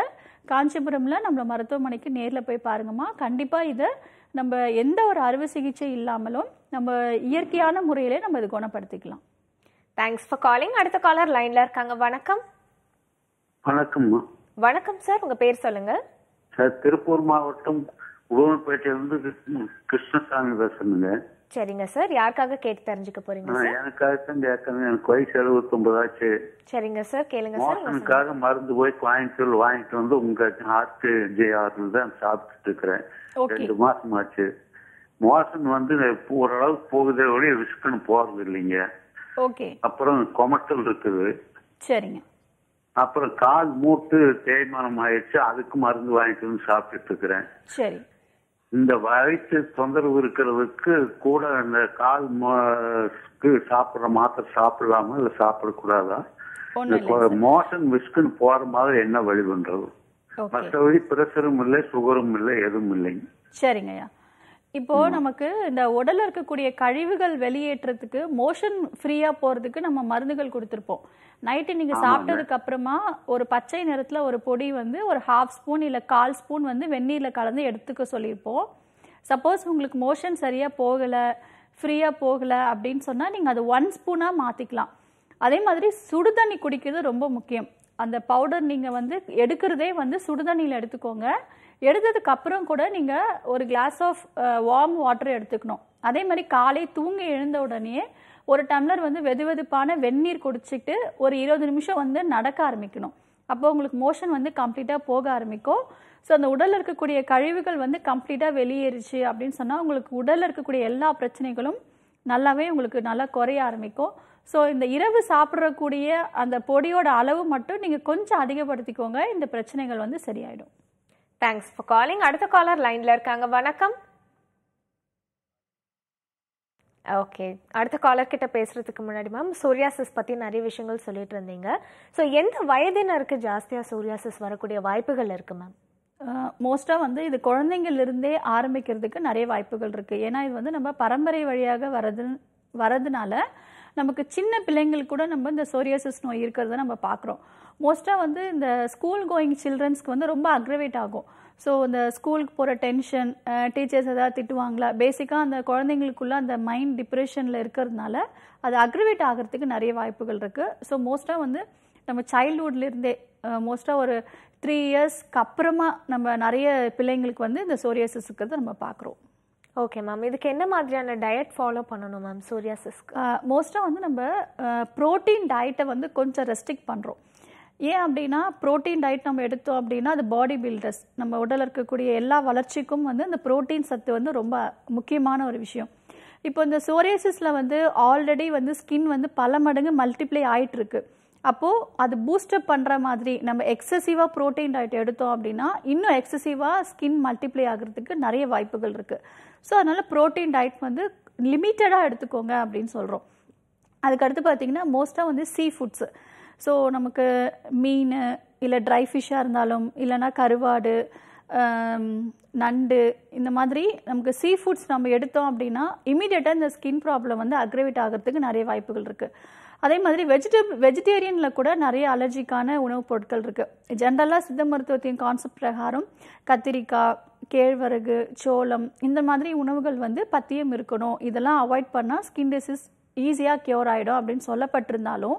காஞ்சிபுரமில் நம்மளை மருத்துவமனைக்கு நேரில் போய் பாருங்கம்மா கண்டிப்பாக இதை நம்ம எந்த ஒரு அறுவை சிகிச்சை இல்லாமலும் நம்ம இயற்கையான முறையிலே நம்ம இதை குணப்படுத்திக்கலாம் தேங்க்ஸ் ஃபார் காலிங் அடுத்த காலர் லைன்ல இருக்காங்க வணக்கம் வணக்கம் வணக்கம் சார் உங்க பேர் சொல்லுங்க சார் திருப்பூர் மாவட்டம் உழவன்பேட்டையிலிருந்து கிருஷ்ணசாமி பேசுறேங்க சரிங்க சார் யாருக்காக கேட்டு தெரிஞ்சுக்க போறீங்க சார் எனக்காக தான் கேட்கணும் எனக்கு வயசு எழுபத்தி ஒன்பதாச்சு சரிங்க சார் கேளுங்க சார் மோசனுக்காக மருந்து போய் கோயம்புத்தூர் வாங்கிட்டு வந்து உங்க ஹார்ட் ஜேஆர்ல தான் சாப்பிட்டுட்டு இருக்கிறேன் ரெண்டு மாசம் ஆச்சு மோசன் வந்து ஓரளவுக்கு போகுதே ஒழிய ரிஸ்க்னு போறது இல்லைங்க ஓகே அப்புறம் கொமட்டல் இருக்குது சரிங்க அப்புறம் கால் மூட்டு தேய்மானம் ஆயிடுச்சு அதுக்கு மருந்து வாங்கிட்டு வந்து சாப்பிட்டுட்டு இருக்கிறேன் சரி இந்த வயிற்று தொந்தரவு இருக்கிறதுக்கு கூட இந்த கால் சாப்பிடுற மாத்திரை சாப்பிடலாமா இல்லை சாப்பிடக்கூடாதா மோஷன் விஸ்குன்னு போற மாதிரி என்ன வழி பண்றது மற்றபடி பிரஷரும் இல்லை சுகரும் இல்லை எதுவும் இல்லைங்க சரிங்கய்யா இப்போ நமக்கு இந்த உடல்ல இருக்கக்கூடிய கழிவுகள் வெளியேற்றத்துக்கு மோஷன் ஃப்ரீயா போறதுக்கு நம்ம மருந்துகள் கொடுத்துருப்போம் நைட்டு நீங்க சாப்பிட்டதுக்கு அப்புறமா ஒரு பச்சை நிறத்துல ஒரு பொடி வந்து ஒரு ஹாஃப் ஸ்பூன் இல்ல கால் ஸ்பூன் வந்து வெந்நீர்ல கலந்து எடுத்துக்க சொல்லியிருப்போம் சப்போஸ் உங்களுக்கு மோஷன் சரியா போகல ஃப்ரீயா போகல அப்படின்னு சொன்னா நீங்க அது ஒன் ஸ்பூனா மாத்திக்கலாம் அதே மாதிரி சுடுதண்ணி குடிக்கிறது ரொம்ப முக்கியம் அந்த பவுடர் நீங்கள் வந்து எடுக்கிறதே வந்து சுடுதண்ணியில் எடுத்துக்கோங்க எடுத்ததுக்கு அப்புறம் கூட நீங்கள் ஒரு கிளாஸ் ஆஃப் வார்ம் வாட்டர் எடுத்துக்கணும் அதே மாதிரி காலை தூங்கி எழுந்த உடனே ஒரு டம்ளர் வந்து வெது வெதுப்பான வெந்நீர் குடிச்சிட்டு ஒரு இருபது நிமிஷம் வந்து நடக்க ஆரம்பிக்கணும் அப்போ உங்களுக்கு மோஷன் வந்து கம்ப்ளீட்டாக போக ஆரம்பிக்கும் ஸோ அந்த உடலில் இருக்கக்கூடிய கழிவுகள் வந்து கம்ப்ளீட்டாக வெளியேறுச்சு அப்படின்னு சொன்னால் உங்களுக்கு உடலில் இருக்கக்கூடிய எல்லா பிரச்சனைகளும் நல்லாவே உங்களுக்கு நல்லா குறைய ஆரம்பிக்கும் ஸோ இந்த இரவு சாப்பிட்றக்கூடிய அந்த பொடியோட அளவு மட்டும் நீங்கள் கொஞ்சம் அதிகப்படுத்திக்கோங்க இந்த பிரச்சனைகள் வந்து சரியாயிடும் தேங்க்ஸ் ஃபார் காலிங் அடுத்த காலர் லைனில் இருக்காங்க வணக்கம் ஓகே அடுத்த காலர் கிட்ட பேசுறதுக்கு முன்னாடி மேம் சூர்யாசிஸ் பற்றி நிறைய விஷயங்கள் சொல்லிட்டு இருந்தீங்க ஸோ எந்த வயதினருக்கு ஜாஸ்தியாக சோரியாசிஸ் வரக்கூடிய வாய்ப்புகள் இருக்கு மேம் மோஸ்ட்டாக வந்து இது குழந்தைங்கள்லேருந்தே ஆரம்பிக்கிறதுக்கு நிறைய வாய்ப்புகள் இருக்குது ஏன்னா இது வந்து நம்ம பரம்பரை வழியாக வரது வரதுனால நமக்கு சின்ன பிள்ளைங்களுக்கு கூட நம்ம இந்த சோரியாசிஸ் நோய் இருக்கிறத நம்ம பார்க்குறோம் மோஸ்ட்டாக வந்து இந்த ஸ்கூல் கோயிங் சில்ட்ரன்ஸ்க்கு வந்து ரொம்ப அக்ரவேட் ஆகும் ஸோ இந்த ஸ்கூலுக்கு போகிற டென்ஷன் டீச்சர்ஸ் எதாவது திட்டுவாங்களா பேசிக்காக அந்த குழந்தைங்களுக்குள்ள அந்த மைண்ட் டிப்ரெஷனில் இருக்கிறதுனால அது அக்ரிவேட் ஆகிறதுக்கு நிறைய வாய்ப்புகள் இருக்குது ஸோ மோஸ்ட்டாக வந்து நம்ம சைல்டுஹுட்லேருந்தே மோஸ்ட்டாக ஒரு த்ரீ இயர்ஸ்க்கு அப்புறமா நம்ம நிறைய பிள்ளைங்களுக்கு வந்து இந்த சோரியாசிஸ் இருக்கிறத நம்ம பார்க்குறோம் ஓகே மேம் இதுக்கு என்ன மாதிரியான டயட் ஃபாலோ பண்ணணும் மேம் சூரியாசிஸ்க்கு மோஸ்ட்டாக வந்து நம்ம ப்ரோட்டீன் டயட்டை வந்து கொஞ்சம் ரெஸ்ட்ரிக் பண்ணுறோம் ஏன் அப்படின்னா ப்ரோட்டீன் டயட் நம்ம எடுத்தோம் அப்படின்னா அது பாடி பில்டர்ஸ் நம்ம உடலில் இருக்கக்கூடிய எல்லா வளர்ச்சிக்கும் வந்து இந்த ப்ரோட்டீன் சத்து வந்து ரொம்ப முக்கியமான ஒரு விஷயம் இப்போ இந்த சோரியாசிஸில் வந்து ஆல்ரெடி வந்து ஸ்கின் வந்து பல மடங்கு மல்டிப்ளை ஆகிட்டுருக்கு அப்போது அது பூஸ்டப் பண்ணுற மாதிரி நம்ம எக்ஸசிவாக ப்ரோட்டீன் டயட் எடுத்தோம் அப்படின்னா இன்னும் எக்ஸசிவாக ஸ்கின் மல்டிப்ளை ஆகிறதுக்கு நிறைய வாய்ப்புகள் இருக்குது ஸோ அதனால் ப்ரோட்டீன் டயட் வந்து லிமிட்டடாக எடுத்துக்கோங்க அப்படின்னு சொல்கிறோம் அதுக்கடுத்து பார்த்திங்கன்னா மோஸ்ட்டாக வந்து சீ ஃபுட்ஸு ஸோ நமக்கு மீன் இல்லை ட்ரை ஃபிஷ்ஷாக இருந்தாலும் இல்லைனா கருவாடு நண்டு இந்த மாதிரி நமக்கு சீ ஃபுட்ஸ் நம்ம எடுத்தோம் அப்படின்னா இமீடியட்டாக இந்த ஸ்கின் ப்ராப்ளம் வந்து அக்ரவேட் ஆகிறதுக்கு நிறைய வாய்ப்புகள் இருக்குது அதே மாதிரி வெஜிடபிள் வெஜிடேரியனில் கூட நிறைய அலர்ஜிக்கான உணவுப் பொருட்கள் இருக்குது ஜென்ரலாக சித்த மருத்துவத்தின் கான்செப்ட் பிரகாரம் கத்திரிக்காய் கேழ்வரகு சோளம் இந்த மாதிரி உணவுகள் வந்து பத்தியம் இருக்கணும் இதெல்லாம் அவாய்ட் பண்ணால் ஸ்கின் டிசீஸ் ஈஸியாக க்யூர் ஆகிடும் அப்படின்னு சொல்லப்பட்டிருந்தாலும்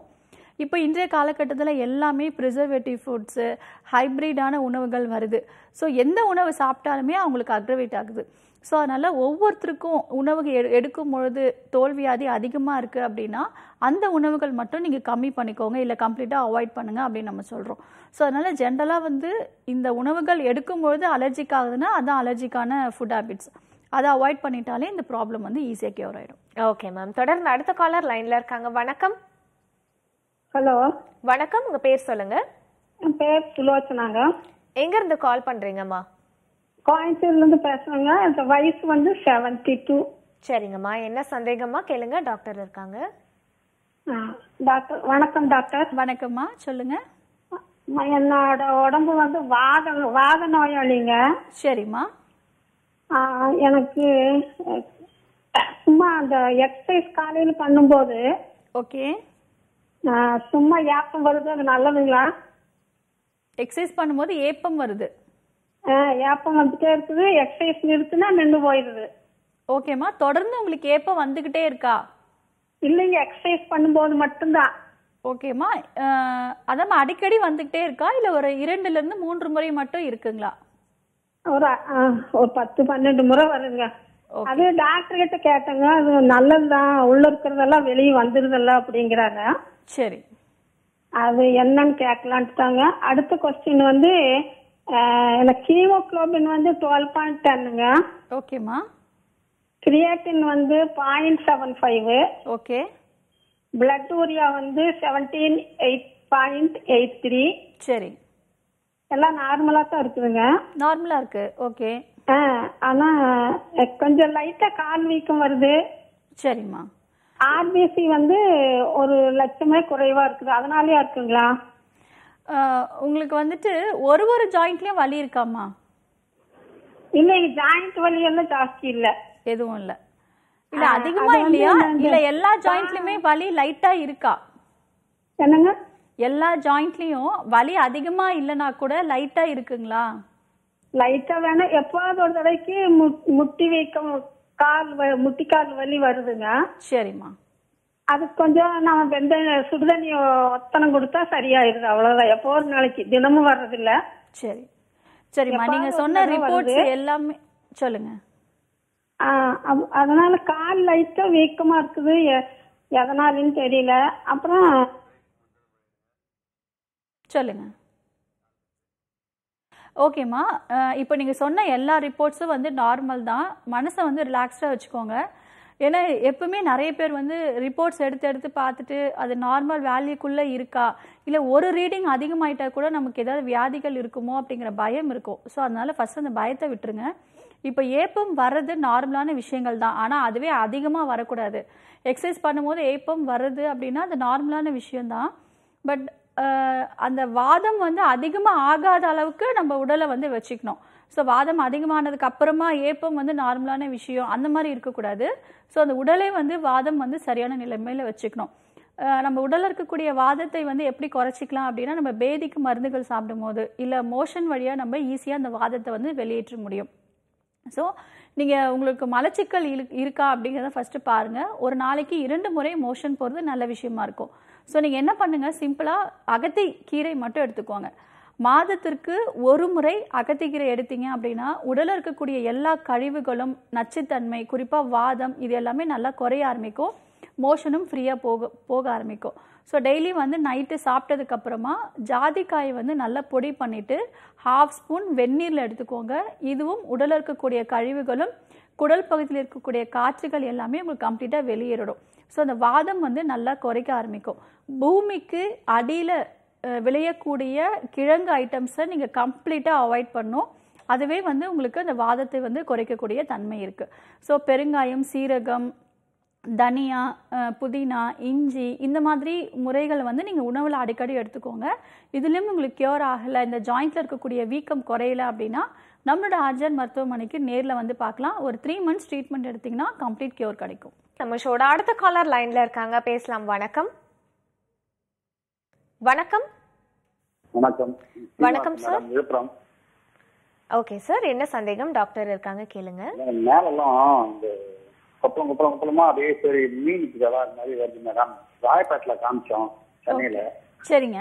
இப்போ இன்றைய காலகட்டத்தில் எல்லாமே ப்ரிசர்வேட்டிவ் ஃபுட்ஸு ஹைப்ரிடான உணவுகள் வருது ஸோ எந்த உணவு சாப்பிட்டாலுமே அவங்களுக்கு அக்ரவேட் ஆகுது ஸோ அதனால் ஒவ்வொருத்தருக்கும் உணவு எடு எடுக்கும் பொழுது தோல்வியாதி அதிகமாக இருக்குது அப்படின்னா அந்த உணவுகள் மட்டும் நீங்கள் கம்மி பண்ணிக்கோங்க இல்லை கம்ப்ளீட்டாக அவாய்ட் பண்ணுங்கள் அப்படின்னு நம்ம சொல்கிறோம் ஸோ அதனால் ஜென்ரலாக வந்து இந்த உணவுகள் எடுக்கும்பொழுது அலர்ஜிக் ஆகுதுன்னா அதுதான் அலர்ஜிக்கான ஃபுட் ஹேபிட்ஸ் அதை அவாய்ட் பண்ணிட்டாலே இந்த ப்ராப்ளம் வந்து ஈஸியாக கியூர் ஆகிடும் ஓகே மேம் தொடர்ந்து அடுத்த காலர் லைனில் இருக்காங்க வணக்கம் ஹலோ வணக்கம் உங்கள் பேர் சொல்லுங்கள் பேர் சுலோச்சனாங்க எங்கேருந்து கால் பண்ணுறீங்கம்மா கோயம்புத்தூர்லேருந்து பேசுகிறேங்க இந்த வயசு வந்து செவன்ட்டி டூ சரிங்கம்மா என்ன சந்தேகமா கேளுங்க டாக்டர் இருக்காங்க டாக்டர் வணக்கம் டாக்டர் வணக்கம்மா சொல்லுங்க என்னோட உடம்பு வந்து வாத வாத நோயாளிங்க சரிம்மா எனக்கு சும்மா அந்த எக்ஸசைஸ் காலையில் பண்ணும்போது ஓகே சும்மா ஏப்பம் வருது அது நல்லதுங்களா எக்ஸசைஸ் பண்ணும்போது ஏப்பம் வருது ஏப்பம் வந்துட்டே இருக்குது எக்ஸசைஸ் நிறுத்தினா நின்று போயிடுது ஓகேம்மா தொடர்ந்து உங்களுக்கு ஏப்பம் வந்துகிட்டே இருக்கா இல்லைங்க எக்ஸசைஸ் பண்ணும்போது மட்டும்தான் ஓகேம்மா அதாம்மா அடிக்கடி வந்துகிட்டே இருக்கா இல்ல ஒரு இரண்டுல இருந்து மூன்று முறை மட்டும் இருக்குங்களா ஒரு ஒரு பத்து பன்னெண்டு முறை வருங்க அது டாக்டர் கிட்ட கேட்டங்க அது நல்லதுதான் உள்ள இருக்கிறதெல்லாம் வெளியே வந்துருதல்ல அப்படிங்கிறாங்க சரி அது என்னன்னு கேட்கலான்ட்டு தாங்க அடுத்த கொஸ்டின் வந்து எனக்கு ஹீமோக்ளோபின் வந்து டுவெல் பாயிண்ட் டென்னுங்க ஓகேம்மா கிரியாட்டின் வந்து point seven five okay blood urea வந்து seventeen eight point eight three சரி எல்லாம் நார்மலாக தான் இருக்குதுங்க நார்மலாக இருக்கு ஓகே ஆ ஆனால் கொஞ்சம் லைட்டாக கால் வீக்கம் வருது சரிம்மா ஆர்பிசி வந்து ஒரு லட்சமே குறைவாக இருக்குது அதனாலேயா இருக்குங்களா உங்களுக்கு வந்துட்டு ஒரு ஒரு ஜாயிண்ட்லயும் வலி இருக்காமா இல்ல ஜாயிண்ட் வலி எல்லாம் ஜாஸ்தி இல்ல எதுவும் இல்ல இல்ல அதிகமா இல்லையா இல்ல எல்லா ஜாயிண்ட்லயுமே வலி லைட்டா இருக்கா என்னங்க எல்லா ஜாயிண்ட்லயும் வலி அதிகமா இல்லனா கூட லைட்டா இருக்குங்களா லைட்டா வேணா எப்பாவது ஒரு தடவைக்கு முட்டி வீக்கம் கால் முட்டி கால் வலி வருதுங்க சரிம்மா அதுக்கு கொஞ்சம் நம்ம வெந்த சுடுதண்ணி ஒத்தனம் கொடுத்தா சரியாயிருது அவ்வளவுதான் எப்போ ஒரு நாளைக்கு தினமும் வர்றதில்ல சரி சரிம்மா நீங்க சொன்ன ரிப்போர்ட்ஸ் எல்லாமே சொல்லுங்க அதனால கால் லைட்டா வீக்கமா இருக்குது எதனாலன்னு தெரியல அப்புறம் சொல்லுங்க ஓகேம்மா இப்போ நீங்கள் சொன்ன எல்லா ரிப்போர்ட்ஸும் வந்து நார்மல் தான் மனசை வந்து ரிலாக்ஸ்டாக வச்சுக்கோங்க ஏன்னா எப்பவுமே நிறைய பேர் வந்து ரிப்போர்ட்ஸ் எடுத்து எடுத்து பார்த்துட்டு அது நார்மல் வேல்யூக்குள்ளே இருக்கா இல்லை ஒரு ரீடிங் அதிகமாயிட்டா கூட நமக்கு ஏதாவது வியாதிகள் இருக்குமோ அப்படிங்கிற பயம் இருக்கும் ஸோ அதனால் ஃபஸ்ட் அந்த பயத்தை விட்டுருங்க இப்போ ஏப்பம் வர்றது நார்மலான விஷயங்கள் தான் ஆனால் அதுவே அதிகமாக வரக்கூடாது எக்ஸசைஸ் பண்ணும்போது ஏப்பம் வருது அப்படின்னா அது நார்மலான விஷயம்தான் பட் அந்த வாதம் வந்து அதிகமாக ஆகாத அளவுக்கு நம்ம உடலை வந்து வச்சுக்கணும் ஸோ வாதம் அதிகமானதுக்கு அப்புறமா ஏப்பம் வந்து நார்மலான விஷயம் அந்த மாதிரி இருக்கக்கூடாது ஸோ அந்த உடலை வந்து வாதம் வந்து சரியான நிலைமையில் வச்சுக்கணும் நம்ம உடலில் இருக்கக்கூடிய வாதத்தை வந்து எப்படி குறைச்சிக்கலாம் அப்படின்னா நம்ம பேதிக்கு மருந்துகள் சாப்பிடும் போது இல்லை மோஷன் வழியாக நம்ம ஈஸியாக அந்த வாதத்தை வந்து வெளியேற்ற முடியும் ஸோ நீங்கள் உங்களுக்கு மலச்சிக்கல் இருக்கா அப்படிங்கிறத ஃபஸ்ட்டு பாருங்கள் ஒரு நாளைக்கு இரண்டு முறை மோஷன் போகிறது நல்ல விஷயமா இருக்கும் ஸோ நீங்கள் என்ன பண்ணுங்கள் சிம்பிளாக அகத்தி கீரை மட்டும் எடுத்துக்கோங்க மாதத்திற்கு ஒரு முறை அகத்திக்கீரை எடுத்தீங்க அப்படின்னா உடலில் இருக்கக்கூடிய எல்லா கழிவுகளும் நச்சுத்தன்மை குறிப்பாக வாதம் இது எல்லாமே நல்லா குறைய ஆரம்பிக்கும் மோஷனும் ஃப்ரீயாக போக போக ஆரம்பிக்கும் ஸோ டெய்லி வந்து நைட்டு சாப்பிட்டதுக்கப்புறமா ஜாதிக்காயை வந்து நல்லா பொடி பண்ணிவிட்டு ஹாஃப் ஸ்பூன் வெந்நீரில் எடுத்துக்கோங்க இதுவும் உடலில் இருக்கக்கூடிய கழிவுகளும் குடல் பகுதியில் இருக்கக்கூடிய காற்றுகள் எல்லாமே உங்களுக்கு கம்ப்ளீட்டாக வெளியேறிடும் ஸோ அந்த வாதம் வந்து நல்லா குறைக்க ஆரம்பிக்கும் பூமிக்கு அடியில் விளையக்கூடிய கிழங்கு ஐட்டம்ஸை நீங்கள் கம்ப்ளீட்டாக அவாய்ட் பண்ணும் அதுவே வந்து உங்களுக்கு அந்த வாதத்தை வந்து குறைக்கக்கூடிய தன்மை இருக்குது ஸோ பெருங்காயம் சீரகம் தனியா புதினா இஞ்சி இந்த மாதிரி முறைகளை வந்து நீங்கள் உணவில் அடிக்கடி எடுத்துக்கோங்க இதுலேயும் உங்களுக்கு கியூர் ஆகலை இந்த ஜாயிண்ட்டில் இருக்கக்கூடிய வீக்கம் குறையல அப்படின்னா நம்மளோட ஆர்ஜர் மருத்துவமனைக்கு நேரில் வந்து பார்க்கலாம் ஒரு த்ரீ மந்த்ஸ் ட்ரீட்மெண்ட் எடுத்திங்கன்னா கம்ப்ளீட் கியூர் கிடைக்கும் நம்ம ஷோட அடுத்த காலர் லைனில் இருக்காங்க பேசலாம் வணக்கம் வணக்கம் வணக்கம் வணக்கம் சார் விழுப்புரம் ஓகே சார் என்ன சந்தேகம் டாக்டர் இருக்காங்க கேளுங்க மேலெல்லாம் இந்த கொப்பளம் கொப்பளம் கொப்பளமா அதே சரி மீன் இருக்குதா மாதிரி வருது மேடம் ராயப்பேட்டில் காமிச்சோம் சென்னையில சரிங்க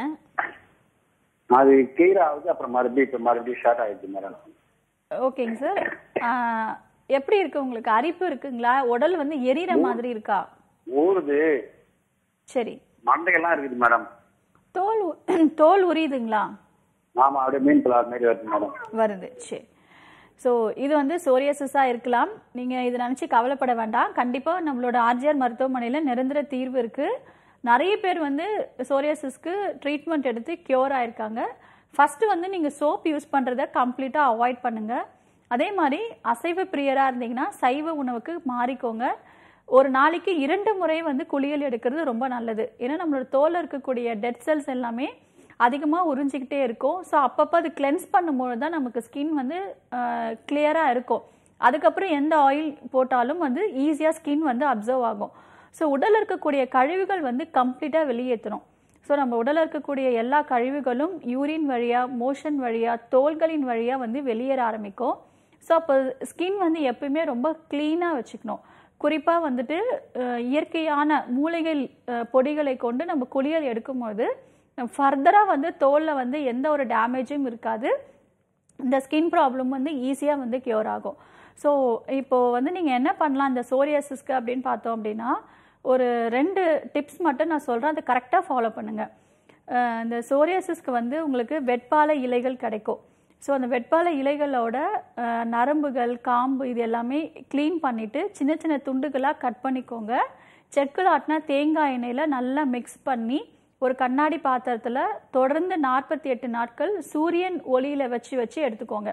அது கீரை அப்புறம் மறுபடியும் இப்போ மறுபடியும் ஷார்ட் ஆயிடுச்சு மேடம் ஓகேங்க சார் எப்படி இருக்கு உங்களுக்கு அரிப்பு இருக்குங்களா உடல் வந்து எரியற மாதிரி இருக்கா ஊறுது சரி மண்டையெல்லாம் இருக்குது மேடம் தோல் தோல் உரியுதுங்களா ஆமா அப்படியே மீன் கலர் மாதிரி வருது மேடம் வருது சரி ஸோ இது வந்து சோரியசஸாக இருக்கலாம் நீங்கள் இதை நினச்சி கவலைப்பட வேண்டாம் கண்டிப்பாக நம்மளோட ஆர்ஜிஆர் மருத்துவமனையில் நிரந்தர தீர்வு இருக்குது நிறைய பேர் வந்து சோரியசஸ்க்கு ட்ரீட்மெண்ட் எடுத்து க்யூர் ஆயிருக்காங்க ஃபஸ்ட்டு வந்து நீங்கள் சோப் யூஸ் பண்ணுறத கம்ப்ளீட்டாக அவாய்ட் பண்ணுங்கள் அதே மாதிரி அசைவ பிரியராக இருந்தீங்கன்னா சைவ உணவுக்கு மாறிக்கோங்க ஒரு நாளைக்கு இரண்டு முறை வந்து குளியல் எடுக்கிறது ரொம்ப நல்லது ஏன்னா நம்மளோட தோலில் இருக்கக்கூடிய டெட் செல்ஸ் எல்லாமே அதிகமாக உறிஞ்சிக்கிட்டே இருக்கும் ஸோ அப்பப்போ அது கிளென்ஸ் பண்ணும்போது தான் நமக்கு ஸ்கின் வந்து கிளியராக இருக்கும் அதுக்கப்புறம் எந்த ஆயில் போட்டாலும் வந்து ஈஸியாக ஸ்கின் வந்து அப்சர்வ் ஆகும் ஸோ உடலில் இருக்கக்கூடிய கழிவுகள் வந்து கம்ப்ளீட்டாக வெளியேற்றணும் ஸோ நம்ம உடலில் இருக்கக்கூடிய எல்லா கழிவுகளும் யூரின் வழியாக மோஷன் வழியாக தோள்களின் வழியாக வந்து வெளியேற ஆரம்பிக்கும் ஸோ அப்போ ஸ்கின் வந்து எப்பயுமே ரொம்ப க்ளீனாக வச்சுக்கணும் குறிப்பாக வந்துட்டு இயற்கையான மூலிகை பொடிகளை கொண்டு நம்ம குளியல் எடுக்கும்போது ஃபர்தராக வந்து தோலில் வந்து எந்த ஒரு டேமேஜும் இருக்காது இந்த ஸ்கின் ப்ராப்ளம் வந்து ஈஸியாக வந்து க்யூர் ஆகும் ஸோ இப்போது வந்து நீங்கள் என்ன பண்ணலாம் இந்த சோரியாசிஸ்க்கு அப்படின்னு பார்த்தோம் அப்படின்னா ஒரு ரெண்டு டிப்ஸ் மட்டும் நான் சொல்கிறேன் அதை கரெக்டாக ஃபாலோ பண்ணுங்கள் இந்த சோரியாசிஸ்க்கு வந்து உங்களுக்கு வெட்பாலை இலைகள் கிடைக்கும் ஸோ அந்த வெட்பால இலைகளோட நரம்புகள் காம்பு இது எல்லாமே க்ளீன் பண்ணிவிட்டு சின்ன சின்ன துண்டுகளாக கட் பண்ணிக்கோங்க செக்கில் ஆட்டினா தேங்காய் எண்ணெயில் நல்லா மிக்ஸ் பண்ணி ஒரு கண்ணாடி பாத்திரத்தில் தொடர்ந்து நாற்பத்தி எட்டு நாட்கள் சூரியன் ஒளியில் வச்சு வச்சு எடுத்துக்கோங்க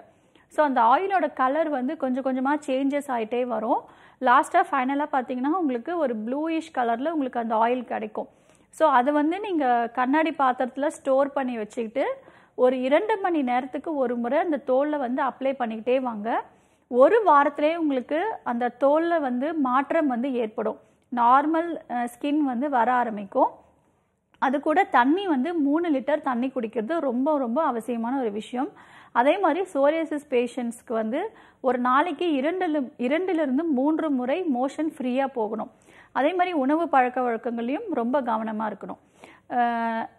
ஸோ அந்த ஆயிலோட கலர் வந்து கொஞ்சம் கொஞ்சமாக சேஞ்சஸ் ஆகிட்டே வரும் லாஸ்ட்டாக ஃபைனலாக பார்த்தீங்கன்னா உங்களுக்கு ஒரு ப்ளூயிஷ் கலரில் உங்களுக்கு அந்த ஆயில் கிடைக்கும் ஸோ அதை வந்து நீங்கள் கண்ணாடி பாத்திரத்தில் ஸ்டோர் பண்ணி வச்சுக்கிட்டு ஒரு இரண்டு மணி நேரத்துக்கு ஒரு முறை அந்த தோலில் வந்து அப்ளை பண்ணிக்கிட்டே வாங்க ஒரு வாரத்திலே உங்களுக்கு அந்த தோலில் வந்து மாற்றம் வந்து ஏற்படும் நார்மல் ஸ்கின் வந்து வர ஆரம்பிக்கும் அது கூட தண்ணி வந்து மூணு லிட்டர் தண்ணி குடிக்கிறது ரொம்ப ரொம்ப அவசியமான ஒரு விஷயம் அதே மாதிரி சோரியசிஸ் பேஷண்ட்ஸ்க்கு வந்து ஒரு நாளைக்கு இரண்டில் இரண்டிலிருந்து மூன்று முறை மோஷன் ஃப்ரீயாக போகணும் அதே மாதிரி உணவு பழக்க வழக்கங்களையும் ரொம்ப கவனமாக இருக்கணும்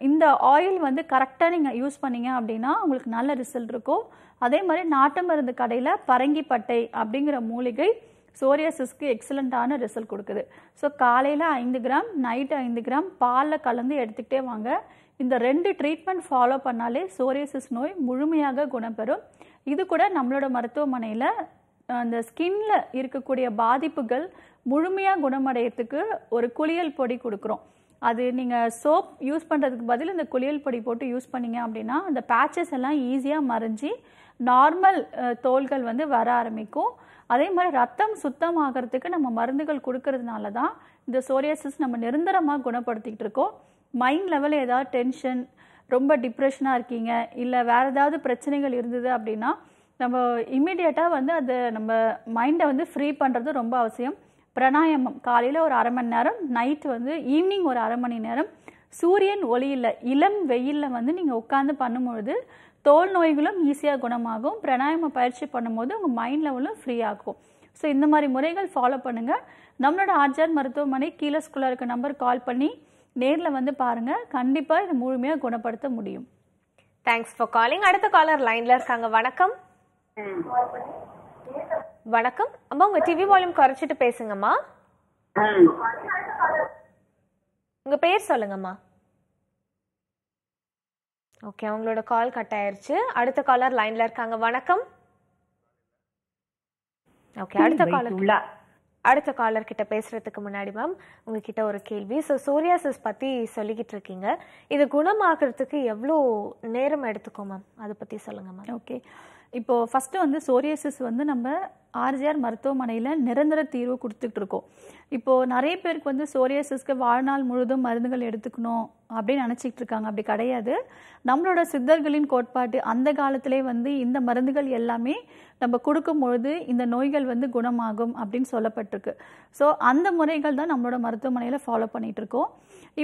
இந்த ஆயில் வந்து கரெக்டாக நீங்கள் யூஸ் பண்ணீங்க அப்படின்னா உங்களுக்கு நல்ல ரிசல்ட் இருக்கும் அதே மாதிரி நாட்டு மருந்து கடையில் பரங்கிப்பட்டை அப்படிங்கிற மூலிகை சோரியாசிஸ்க்கு எக்ஸலண்ட்டான ரிசல்ட் கொடுக்குது ஸோ காலையில் ஐந்து கிராம் நைட்டு ஐந்து கிராம் பாலில் கலந்து எடுத்துக்கிட்டே வாங்க இந்த ரெண்டு ட்ரீட்மெண்ட் ஃபாலோ பண்ணாலே சோரியசிஸ் நோய் முழுமையாக குணப்பெறும் இது கூட நம்மளோட மருத்துவமனையில் அந்த ஸ்கின்ல இருக்கக்கூடிய பாதிப்புகள் முழுமையாக குணமடையத்துக்கு ஒரு குளியல் பொடி கொடுக்குறோம் அது நீங்கள் சோப் யூஸ் பண்ணுறதுக்கு பதில் இந்த குளியல் பொடி போட்டு யூஸ் பண்ணிங்க அப்படின்னா அந்த பேச்சஸ் எல்லாம் ஈஸியாக மறைஞ்சி நார்மல் தோள்கள் வந்து வர ஆரம்பிக்கும் அதே மாதிரி ரத்தம் சுத்தமாகறதுக்கு நம்ம மருந்துகள் கொடுக்கறதுனால தான் இந்த சோரியாசிஸ் நம்ம நிரந்தரமாக குணப்படுத்திக்கிட்டு இருக்கோம் மைண்ட் லெவலில் ஏதாவது டென்ஷன் ரொம்ப டிப்ரெஷனாக இருக்கீங்க இல்லை வேறு ஏதாவது பிரச்சனைகள் இருந்தது அப்படின்னா நம்ம இம்மிடியட்டாக வந்து அதை நம்ம மைண்டை வந்து ஃப்ரீ பண்ணுறது ரொம்ப அவசியம் பிரணாயமம் காலையில் ஒரு அரை மணி நேரம் நைட்டு வந்து ஈவினிங் ஒரு அரை மணி நேரம் சூரியன் ஒளியில் இளம் வெயிலில் வந்து நீங்கள் உட்காந்து பண்ணும்பொழுது தோல் நோய்களும் ஈஸியாக குணமாகும் பிரணாயம பயிற்சி பண்ணும்போது உங்கள் மைண்ட் லெவலும் ஃப்ரீ ஆகும் ஸோ இந்த மாதிரி முறைகள் ஃபாலோ பண்ணுங்கள் நம்மளோட ஆர்ஜார் மருத்துவமனை கீழே ஸ்கூலில் இருக்க நம்பர் கால் பண்ணி நேரில் வந்து பாருங்கள் கண்டிப்பாக இதை முழுமையாக குணப்படுத்த முடியும் தேங்க்ஸ் ஃபார் காலிங் அடுத்த காலர் லைனில் இருக்காங்க வணக்கம் வணக்கம் அம்மா உங்க டிவி வால்யூம் குறைச்சிட்டு பேசுங்கம்மா உங்க பேர் சொல்லுங்கம்மா ஓகே அவங்களோட கால் கட் ஆயிருச்சு அடுத்த காலர் லைன்ல இருக்காங்க வணக்கம் ஓகே அடுத்த காலர் அடுத்த காலர் கிட்ட பேசுறதுக்கு முன்னாடி மேம் உங்ககிட்ட ஒரு கேள்வி ஸோ சோரியாசிஸ் பத்தி சொல்லிக்கிட்டு இருக்கீங்க இது குணமாக்குறதுக்கு எவ்வளோ நேரம் எடுத்துக்கோ மேம் அதை பத்தி சொல்லுங்க மேம் ஓகே இப்போது ஃபஸ்ட்டு வந்து சோரியாசிஸ் வந்து நம்ம ஆர்ஜிஆர் மருத்துவமனையில் நிரந்தர தீர்வு கொடுத்துட்டு இருக்கோம் இப்போது நிறைய பேருக்கு வந்து சோரியாசிஸ்க்கு வாழ்நாள் முழுதும் மருந்துகள் எடுத்துக்கணும் அப்படின்னு நினச்சிக்கிட்டு இருக்காங்க அப்படி கிடையாது நம்மளோட சித்தர்களின் கோட்பாட்டு அந்த காலத்திலே வந்து இந்த மருந்துகள் எல்லாமே நம்ம கொடுக்கும் பொழுது இந்த நோய்கள் வந்து குணமாகும் அப்படின்னு சொல்லப்பட்டிருக்கு ஸோ அந்த முறைகள் தான் நம்மளோட மருத்துவமனையில் ஃபாலோ இருக்கோம்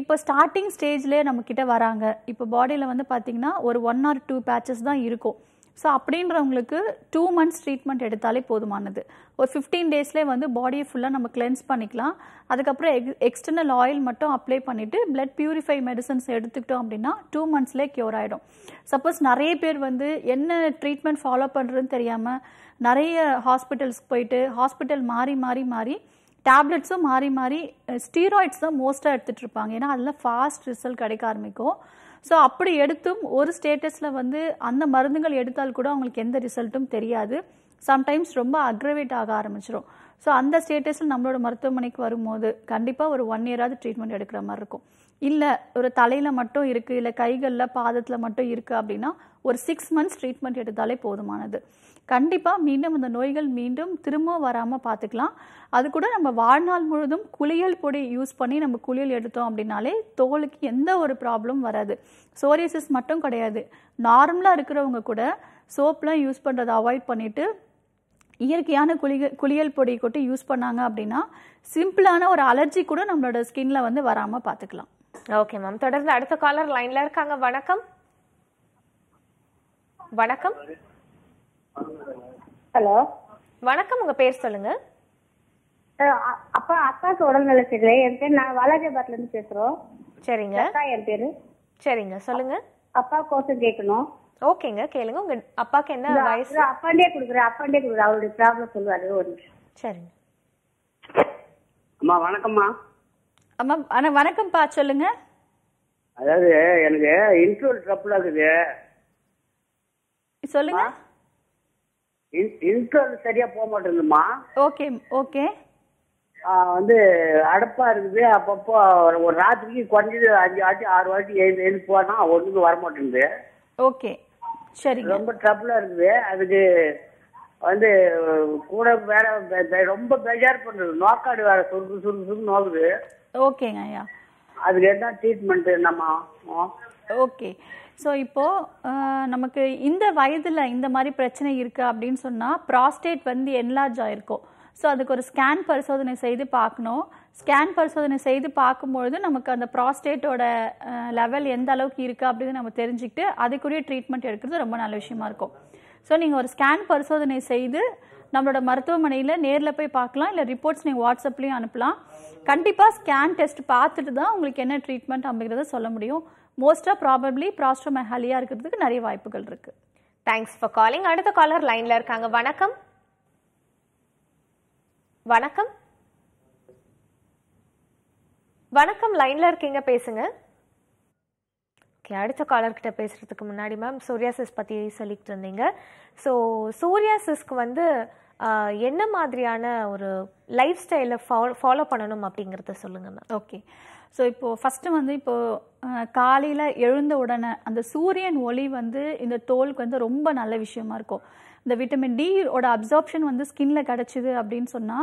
இப்போ ஸ்டார்டிங் ஸ்டேஜ்லேயே நம்மக்கிட்ட வராங்க இப்போ பாடியில் வந்து பார்த்திங்கன்னா ஒரு ஒன் ஆர் டூ பேச்சஸ் தான் இருக்கும் ஸோ அப்படின்றவங்களுக்கு டூ மந்த்ஸ் ட்ரீட்மெண்ட் எடுத்தாலே போதுமானது ஒரு ஃபிஃப்டீன் டேஸ்லேயே வந்து பாடியை ஃபுல்லாக நம்ம கிளென்ஸ் பண்ணிக்கலாம் அதுக்கப்புறம் எக் எக்ஸ்டர்னல் ஆயில் மட்டும் அப்ளை பண்ணிவிட்டு பிளட் பியூரிஃபை மெடிசன்ஸ் எடுத்துக்கிட்டோம் அப்படின்னா டூ மந்த்ஸ்லேயே க்யூர் ஆகிடும் சப்போஸ் நிறைய பேர் வந்து என்ன ட்ரீட்மெண்ட் ஃபாலோ பண்ணுறதுன்னு தெரியாமல் நிறைய ஹாஸ்பிட்டல்ஸ்க்கு போயிட்டு ஹாஸ்பிட்டல் மாறி மாறி மாறி டேப்லெட்ஸும் மாறி மாறி ஸ்டீராய்ட்ஸ் தான் மோஸ்ட்டாக எடுத்துகிட்டு இருப்பாங்க ஏன்னா அதில் ஃபாஸ்ட் ரிசல்ட் கிடைக்க ஆரம்பிக்கும் ஸோ அப்படி எடுத்தும் ஒரு ஸ்டேட்டஸில் வந்து அந்த மருந்துகள் எடுத்தால் கூட அவங்களுக்கு எந்த ரிசல்ட்டும் தெரியாது சம்டைம்ஸ் ரொம்ப அக்ரவேட் ஆக ஆரம்பிச்சிடும் ஸோ அந்த ஸ்டேட்டஸில் நம்மளோட மருத்துவமனைக்கு வரும்போது கண்டிப்பாக ஒரு ஒன் இயராவது ட்ரீட்மெண்ட் எடுக்கிற மாதிரி இருக்கும் இல்லை ஒரு தலையில் மட்டும் இருக்குது இல்லை கைகளில் பாதத்தில் மட்டும் இருக்குது அப்படின்னா ஒரு சிக்ஸ் மந்த்ஸ் ட்ரீட்மெண்ட் எடுத்தாலே போதுமானது கண்டிப்பாக மீண்டும் அந்த நோய்கள் மீண்டும் திரும்ப வராமல் பார்த்துக்கலாம் அது கூட நம்ம வாழ்நாள் முழுதும் குளியல் பொடி யூஸ் பண்ணி நம்ம குளியல் எடுத்தோம் அப்படின்னாலே தோலுக்கு எந்த ஒரு ப்ராப்ளம் வராது சோரியசிஸ் மட்டும் கிடையாது நார்மலாக இருக்கிறவங்க கூட சோப்லாம் யூஸ் பண்ணுறதை அவாய்ட் பண்ணிவிட்டு இயற்கையான குளிக குளியல் பொடி கொட்டி யூஸ் பண்ணாங்க அப்படின்னா சிம்பிளான ஒரு அலர்ஜி கூட நம்மளோட ஸ்கின்ல வந்து வராமல் பார்த்துக்கலாம் ஓகே மேம் தொடர்ந்து அடுத்த காலர் லைன்ல இருக்காங்க வணக்கம் வணக்கம் ஹலோ வணக்கம் உங்க பேர் சொல்லுங்க அப்பா அக்காக்கு நல்ல சரியில்லை என் பேர் நான் வாலாஜாபாத்ல இருந்து பேசுறோம் சரிங்க அக்கா என் பேரு சரிங்க சொல்லுங்க அப்பா கோஷம் கேட்கணும் ஓகேங்க கேளுங்க உங்க அப்பாக்கு என்ன வயசு அப்பாண்டே கொடுக்குறேன் அப்பாண்டே கொடுக்குறேன் அவருடைய ப்ராப்ளம் சொல்லுவாரு ஒரு நிமிஷம் சரிங்க அம்மா வணக்கம்மா அம்மா அண்ணா வணக்கம்ப்பா சொல்லுங்க அதாவது எனக்கு இன்ட்ரோல் ட்ரபிள் ஆகுது சொல்லுங்க இழுக்க சரியா போக மாட்டேங்குதுமா ஓகே ஓகே வந்து அடப்பா இருக்குது அப்பப்போ ஒரு ராத்திரிக்கு குறைஞ்சது அஞ்சு வாட்டி ஆறு வாட்டி ஏழு எழுந்து போனா ஒன்றுக்கு வர மாட்டேங்குது ஓகே சரி ரொம்ப ட்ரபிளா இருக்குது அதுக்கு வந்து கூட வேற ரொம்ப பெஜார் பண்றது நோக்காடு வேற சுருக்கு சுருக்கு சுருக்கு நோக்குது ஓகேங்க ஐயா அதுக்கு என்ன ட்ரீட்மெண்ட் என்னம்மா ஓகே ஸோ இப்போது நமக்கு இந்த வயதில் இந்த மாதிரி பிரச்சனை இருக்குது அப்படின்னு சொன்னால் ப்ராஸ்டேட் வந்து என்லார்ஜ் ஆகிருக்கும் ஸோ அதுக்கு ஒரு ஸ்கேன் பரிசோதனை செய்து பார்க்கணும் ஸ்கேன் பரிசோதனை செய்து பார்க்கும்பொழுது நமக்கு அந்த ப்ராஸ்டேட்டோட லெவல் எந்த அளவுக்கு இருக்குது அப்படின்னு நம்ம தெரிஞ்சுக்கிட்டு அதுக்குரிய ட்ரீட்மெண்ட் எடுக்கிறது ரொம்ப நல்ல விஷயமா இருக்கும் ஸோ நீங்கள் ஒரு ஸ்கேன் பரிசோதனை செய்து நம்மளோட மருத்துவமனையில் நேரில் போய் பார்க்கலாம் இல்லை ரிப்போர்ட்ஸ் நீங்கள் வாட்ஸ்அப்லேயும் அனுப்பலாம் கண்டிப்பாக ஸ்கேன் டெஸ்ட் பார்த்துட்டு தான் உங்களுக்கு என்ன ட்ரீட்மெண்ட் அப்படிங்கிறத சொல்ல முடியும் மோஸ்ட்டாக ப்ராபப்ளி ப்ராஸ்ட்ரோமெஹாலியா இருக்கிறதுக்கு நிறைய வாய்ப்புகள் இருக்குது தேங்க்ஸ் ஃபார் காலிங் அடுத்த காலர் லைனில் இருக்காங்க வணக்கம் வணக்கம் வணக்கம் லைன்ல இருக்கீங்க பேசுங்க ஓகே அடுத்த காலர்கிட்ட பேசுறதுக்கு முன்னாடி மேம் சூர்யாசிஸ் பற்றி சொல்லிட்டு இருந்தீங்க ஸோ சூர்யாசிஸ்க்கு வந்து என்ன மாதிரியான ஒரு லைஃப் ஸ்டைலை ஃபாலோ ஃபாலோ பண்ணணும் அப்படிங்கிறத சொல்லுங்கள் மேம் ஓகே ஸோ இப்போது ஃபஸ்ட்டு வந்து இப்போது காலையில் எழுந்த உடனே அந்த சூரியன் ஒளி வந்து இந்த தோலுக்கு வந்து ரொம்ப நல்ல விஷயமா இருக்கும் இந்த விட்டமின் டி ஓட அப்சார்ப்ஷன் வந்து ஸ்கின்ல கிடைச்சிது அப்படின்னு சொன்னா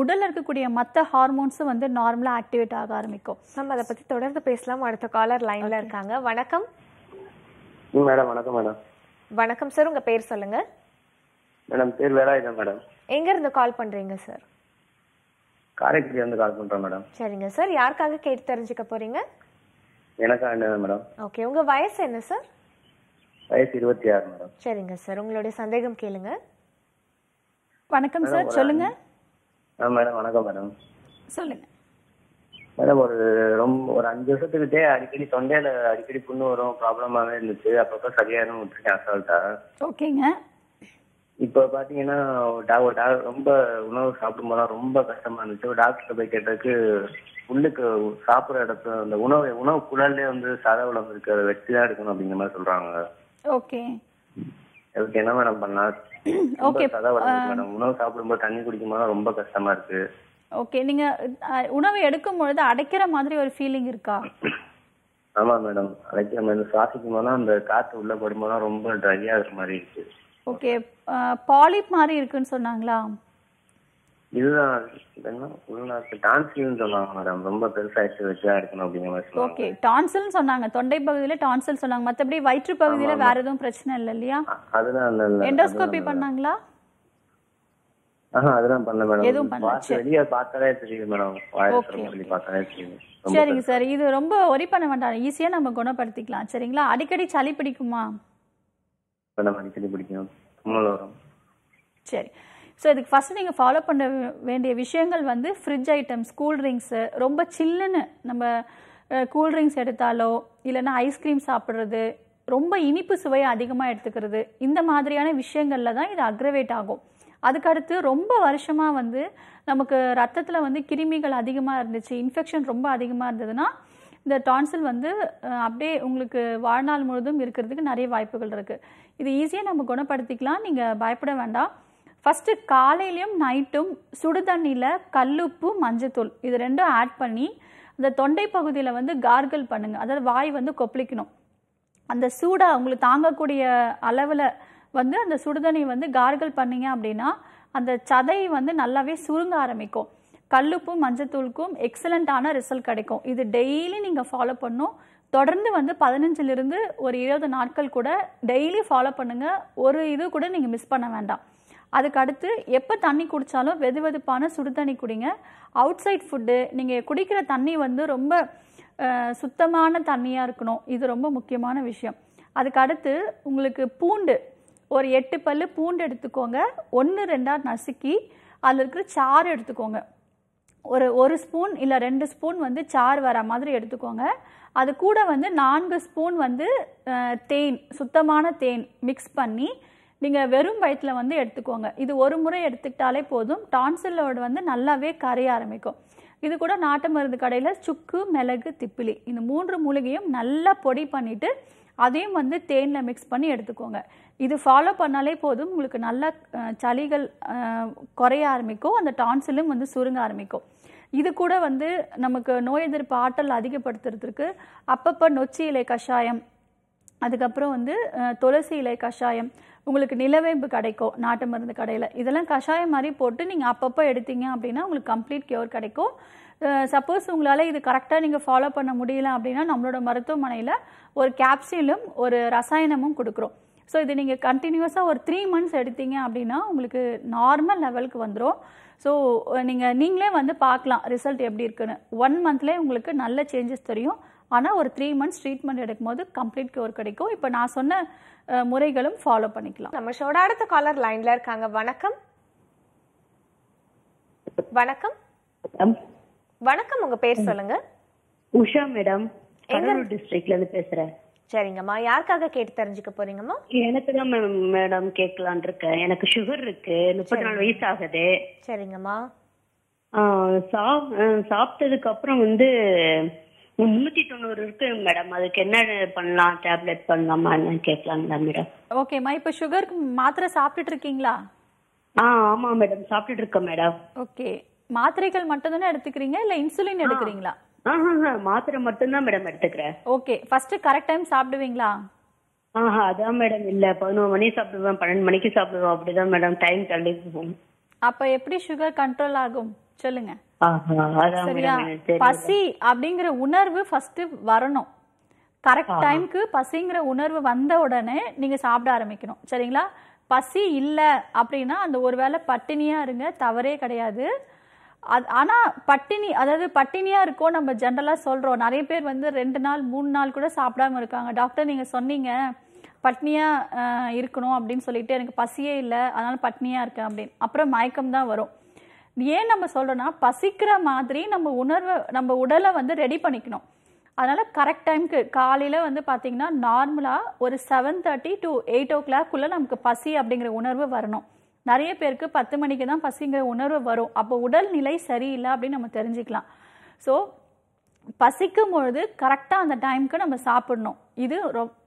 உடல்ல இருக்கக்கூடிய மற்ற ஹார்மோன்ஸும் வந்து நார்மலாக ஆக்டிவேட் ஆக ஆரம்பிக்கும் நம்ம அதை பத்தி தொடர்ந்து பேசலாம் அடுத்த காலர் லைன்ல இருக்காங்க வணக்கம் மேடம் வணக்கம் மேடம் வணக்கம் சார் உங்க பேர் சொல்லுங்க மேடம் பேர் மேடம் கால் பண்றீங்க சார் காரைக்குடி வந்து கால் பண்றேன் மேடம் சரிங்க சார் யாருக்காக கேட்டு தெரிஞ்சுக்க போறீங்க எனக்கா என்ன மேடம் ஓகே உங்க வயசு என்ன சார் வயசு இருபத்தி ஆறு மேடம் சரிங்க சார் உங்களுடைய சந்தேகம் கேளுங்க வணக்கம் சார் சொல்லுங்க ஆ மேடம் வணக்கம் மேடம் சொல்லுங்க மேடம் ஒரு ரொம்ப ஒரு அஞ்சு வருஷத்துக்கிட்டே அடிக்கடி தொண்டையில அடிக்கடி புண்ணு வரும் ப்ராப்ளமாவே இருந்துச்சு அப்பப்போ சரியாயிரும் விட்டுருக்கேன் அசால்ட்டா ஓகேங்க இப்ப பாத்தீங்கன்னா ஒரு ரொம்ப உணவு சாப்பிடும்போது ரொம்ப கஷ்டமா இருந்துச்சு ஒரு டாக்டர் போய் கேட்டதுக்கு உள்ளுக்கு சாப்பிடுற இடத்துல அந்த உணவு உணவு குழல்ல வந்து சத உணவு இருக்கிற வெட்டிதான் எடுக்கணும் அப்படிங்கிற மாதிரி சொல்றாங்க ஓகே அதுக்கு என்ன மேடம் பண்ணா ஓகே மேடம் உணவு சாப்பிடும்போது தண்ணி குடிக்கும்போது ரொம்ப கஷ்டமா இருக்கு ஓகே நீங்க உணவு எடுக்கும் பொழுது அடைக்கிற மாதிரி ஒரு ஃபீலிங் இருக்கா ஆமா மேடம் அடைக்கிற மாதிரி சுவாசிக்கும் போதெல்லாம் அந்த காத்து உள்ள படும்போதெல்லாம் ரொம்ப ட்ரையா இருக்கிற மாதிரி இருக்கு ஓகே பாலிப் uh, மாதிரி இருக்குன்னு சொன்னாங்களா ஓகே டான்சில் சொன்னாங்க தொண்டை பகுதியில டான்சில் சொன்னாங்க மத்தபடி வயிற்று பகுதியில வேற எதுவும் பிரச்சனை இல்ல இல்லையா எண்டோஸ்கோபி பண்ணாங்களா சரிங்க சார் இது ரொம்ப ஒரி பண்ண வேண்டாம் ஈஸியா நம்ம குணப்படுத்திக்கலாம் சரிங்களா அடிக்கடி சளி பிடிக்குமா இதெல்லாம் அடிக்கடி பிடிக்கும் தும்மல் சரி ஸோ இதுக்கு ஃபஸ்ட்டு நீங்கள் ஃபாலோ பண்ண வேண்டிய விஷயங்கள் வந்து ஃப்ரிட்ஜ் ஐட்டம்ஸ் கூல் ட்ரிங்க்ஸு ரொம்ப சில்லுன்னு நம்ம கூல் ட்ரிங்க்ஸ் எடுத்தாலோ இல்லைன்னா ஐஸ்கிரீம் சாப்பிட்றது ரொம்ப இனிப்பு சுவையை அதிகமாக எடுத்துக்கிறது இந்த மாதிரியான விஷயங்களில் தான் இது அக்ரவேட் ஆகும் அதுக்கடுத்து ரொம்ப வருஷமாக வந்து நமக்கு ரத்தத்தில் வந்து கிருமிகள் அதிகமாக இருந்துச்சு இன்ஃபெக்ஷன் ரொம்ப அதிகமாக இருந்ததுன்னா இந்த டான்சில் வந்து அப்படியே உங்களுக்கு வாழ்நாள் முழுதும் இருக்கிறதுக்கு நிறைய வாய்ப்புகள் இருக்குது இது ஈஸியாக நம்ம குணப்படுத்திக்கலாம் நீங்கள் பயப்பட வேண்டாம் ஃபஸ்ட்டு காலையிலையும் நைட்டும் சுடு தண்ணியில் கல்லுப்பு மஞ்சத்தூள் இது ரெண்டும் ஆட் பண்ணி அந்த தொண்டை பகுதியில் வந்து கார்கல் பண்ணுங்கள் அதாவது வாய் வந்து கொப்பளிக்கணும் அந்த சூடாக உங்களுக்கு தாங்கக்கூடிய அளவில் வந்து அந்த சுடுதண்ணி வந்து கார்கல் பண்ணீங்க அப்படின்னா அந்த சதை வந்து நல்லாவே சுருங்க ஆரம்பிக்கும் கல்லுப்பும் மஞ்சத்தூளுக்கும் எக்ஸலண்ட்டான ரிசல்ட் கிடைக்கும் இது டெய்லி நீங்கள் ஃபாலோ பண்ணும் தொடர்ந்து வந்து பதினஞ்சிலிருந்து ஒரு இருபது நாட்கள் கூட டெய்லி ஃபாலோ பண்ணுங்கள் ஒரு இது கூட நீங்கள் மிஸ் பண்ண வேண்டாம் அதுக்கடுத்து எப்போ தண்ணி குடித்தாலும் வெது வெதுப்பான சுடு தண்ணி குடிங்க அவுட் சைட் ஃபுட்டு நீங்கள் குடிக்கிற தண்ணி வந்து ரொம்ப சுத்தமான தண்ணியாக இருக்கணும் இது ரொம்ப முக்கியமான விஷயம் அதுக்கடுத்து உங்களுக்கு பூண்டு ஒரு எட்டு பல் பூண்டு எடுத்துக்கோங்க ஒன்று ரெண்டாக நசுக்கி அதில் இருக்கிற சாறு எடுத்துக்கோங்க ஒரு ஒரு ஸ்பூன் இல்லை ரெண்டு ஸ்பூன் வந்து சார் வர மாதிரி எடுத்துக்கோங்க அது கூட வந்து நான்கு ஸ்பூன் வந்து தேன் சுத்தமான தேன் மிக்ஸ் பண்ணி நீங்கள் வெறும் வயிற்றில் வந்து எடுத்துக்கோங்க இது ஒரு முறை எடுத்துக்கிட்டாலே போதும் டான்சிலோடு வந்து நல்லாவே கரைய ஆரம்பிக்கும் இது கூட நாட்டு மருந்து கடையில் சுக்கு மிளகு திப்பிலி இந்த மூன்று மூலிகையும் நல்லா பொடி பண்ணிவிட்டு அதையும் வந்து தேனில் மிக்ஸ் பண்ணி எடுத்துக்கோங்க இது ஃபாலோ பண்ணாலே போதும் உங்களுக்கு நல்லா சளிகள் குறைய ஆரம்பிக்கும் அந்த டான்சிலும் வந்து சுருங்க ஆரம்பிக்கும் இது கூட வந்து நமக்கு நோய் எதிர்ப்பு ஆற்றல் அதிகப்படுத்துறதுக்கு அப்பப்போ நொச்சி இலை கஷாயம் அதுக்கப்புறம் வந்து துளசி இலை கஷாயம் உங்களுக்கு நிலவேம்பு கிடைக்கும் நாட்டு மருந்து கடையில் இதெல்லாம் கஷாயம் மாதிரி போட்டு நீங்கள் அப்பப்போ எடுத்தீங்க அப்படின்னா உங்களுக்கு கம்ப்ளீட் கியூர் கிடைக்கும் சப்போஸ் உங்களால் இது கரெக்டாக நீங்கள் ஃபாலோ பண்ண முடியல அப்படின்னா நம்மளோட மருத்துவமனையில் ஒரு கேப்சிலும் ஒரு ரசாயனமும் கொடுக்குறோம் ஸோ இது நீங்கள் கண்டினியூஸாக ஒரு த்ரீ மந்த்ஸ் எடுத்தீங்க அப்படின்னா உங்களுக்கு நார்மல் லெவலுக்கு வந்துடும் ஸோ நீங்கள் நீங்களே வந்து பார்க்கலாம் ரிசல்ட் எப்படி இருக்குன்னு ஒன் மந்த்லே உங்களுக்கு நல்ல சேஞ்சஸ் தெரியும் ஆனால் ஒரு த்ரீ மந்த்ஸ் ட்ரீட்மெண்ட் எடுக்கும்போது கம்ப்ளீட் கியூர் கிடைக்கும் இப்போ நான் சொன்ன முறைகளும் ஃபாலோ பண்ணிக்கலாம் நம்ம ஷோட அடுத்த காலர் லைனில் இருக்காங்க வணக்கம் வணக்கம் வணக்கம் உங்க பேர் சொல்லுங்க உஷா மேடம் கடலூர் டிஸ்ட்ரிக்ட்லேருந்து இருந்து பேசுறேன் சரிங்கம்மா யாருக்காக கேட்டு தெரிஞ்சுக்க போறீங்கம்மா எனக்கு தான் மேம் மேடம் கேட்கலான் இருக்கேன் எனக்கு சுகர் இருக்கு முப்பத்தி நாலு வயசு ஆகுது சரிங்கம்மா சாப்பிட்டதுக்கு அப்புறம் வந்து முன்னூத்தி தொண்ணூறு இருக்கு மேடம் அதுக்கு என்ன பண்ணலாம் டேப்லெட் பண்ணலாமா கேட்கலாங்களா மேடம் ஓகேம்மா இப்போ சுகருக்கு மாத்திரை சாப்பிட்டுட்டு இருக்கீங்களா ஆ ஆமா மேடம் சாப்பிட்டுட்டு இருக்கேன் மேடம் ஓகே மாத்திரைகள் மட்டும் தானே எடுத்துக்கிறீங்க இல்ல இன்சுலின் எடுக்கிறீங்களா மாத்திரை மட்டும்தான் மேடம் எடுத்துக்கிறேன் ஓகே ஃபர்ஸ்ட் கரெக்ட் டைம் சாப்பிடுவீங்களா ஆஹா அதான் மேடம் இல்ல பதினோரு மணிக்கு சாப்பிடுவேன் பன்னெண்டு மணிக்கு சாப்பிடுவோம் அப்படிதான் மேடம் டைம் தள்ளி போகும் அப்ப எப்படி சுகர் கண்ட்ரோல் ஆகும் சொல்லுங்க சரியா பசி அப்படிங்கிற உணர்வு ஃபர்ஸ்ட் வரணும் கரெக்ட் டைம்க்கு பசிங்கிற உணர்வு வந்த உடனே நீங்க சாப்பிட ஆரம்பிக்கணும் சரிங்களா பசி இல்ல அப்படின்னா அந்த ஒருவேளை பட்டினியா இருங்க தவறே கிடையாது அது ஆனால் பட்டினி அதாவது பட்டினியாக இருக்கோம் நம்ம ஜென்ரலாக சொல்கிறோம் நிறைய பேர் வந்து ரெண்டு நாள் மூணு நாள் கூட சாப்பிடாம இருக்காங்க டாக்டர் நீங்கள் சொன்னீங்க பட்னியா இருக்கணும் அப்படின்னு சொல்லிட்டு எனக்கு பசியே இல்லை அதனால் பட்னியா இருக்கேன் அப்படின்னு அப்புறம் மயக்கம் தான் வரும் ஏன் நம்ம சொல்கிறோன்னா பசிக்கிற மாதிரி நம்ம உணர்வை நம்ம உடலை வந்து ரெடி பண்ணிக்கணும் அதனால் கரெக்ட் டைமுக்கு காலையில் வந்து பார்த்தீங்கன்னா நார்மலாக ஒரு செவன் தேர்ட்டி டு எயிட் ஓ கிளாக்குள்ளே நமக்கு பசி அப்படிங்கிற உணர்வு வரணும் நிறைய பேருக்கு பத்து மணிக்கு தான் பசிங்கிற உணர்வு வரும் அப்போ உடல்நிலை சரியில்லை அப்படின்னு நம்ம தெரிஞ்சுக்கலாம் ஸோ பசிக்கும் பொழுது கரெக்டாக அந்த டைமுக்கு நம்ம சாப்பிடணும் இது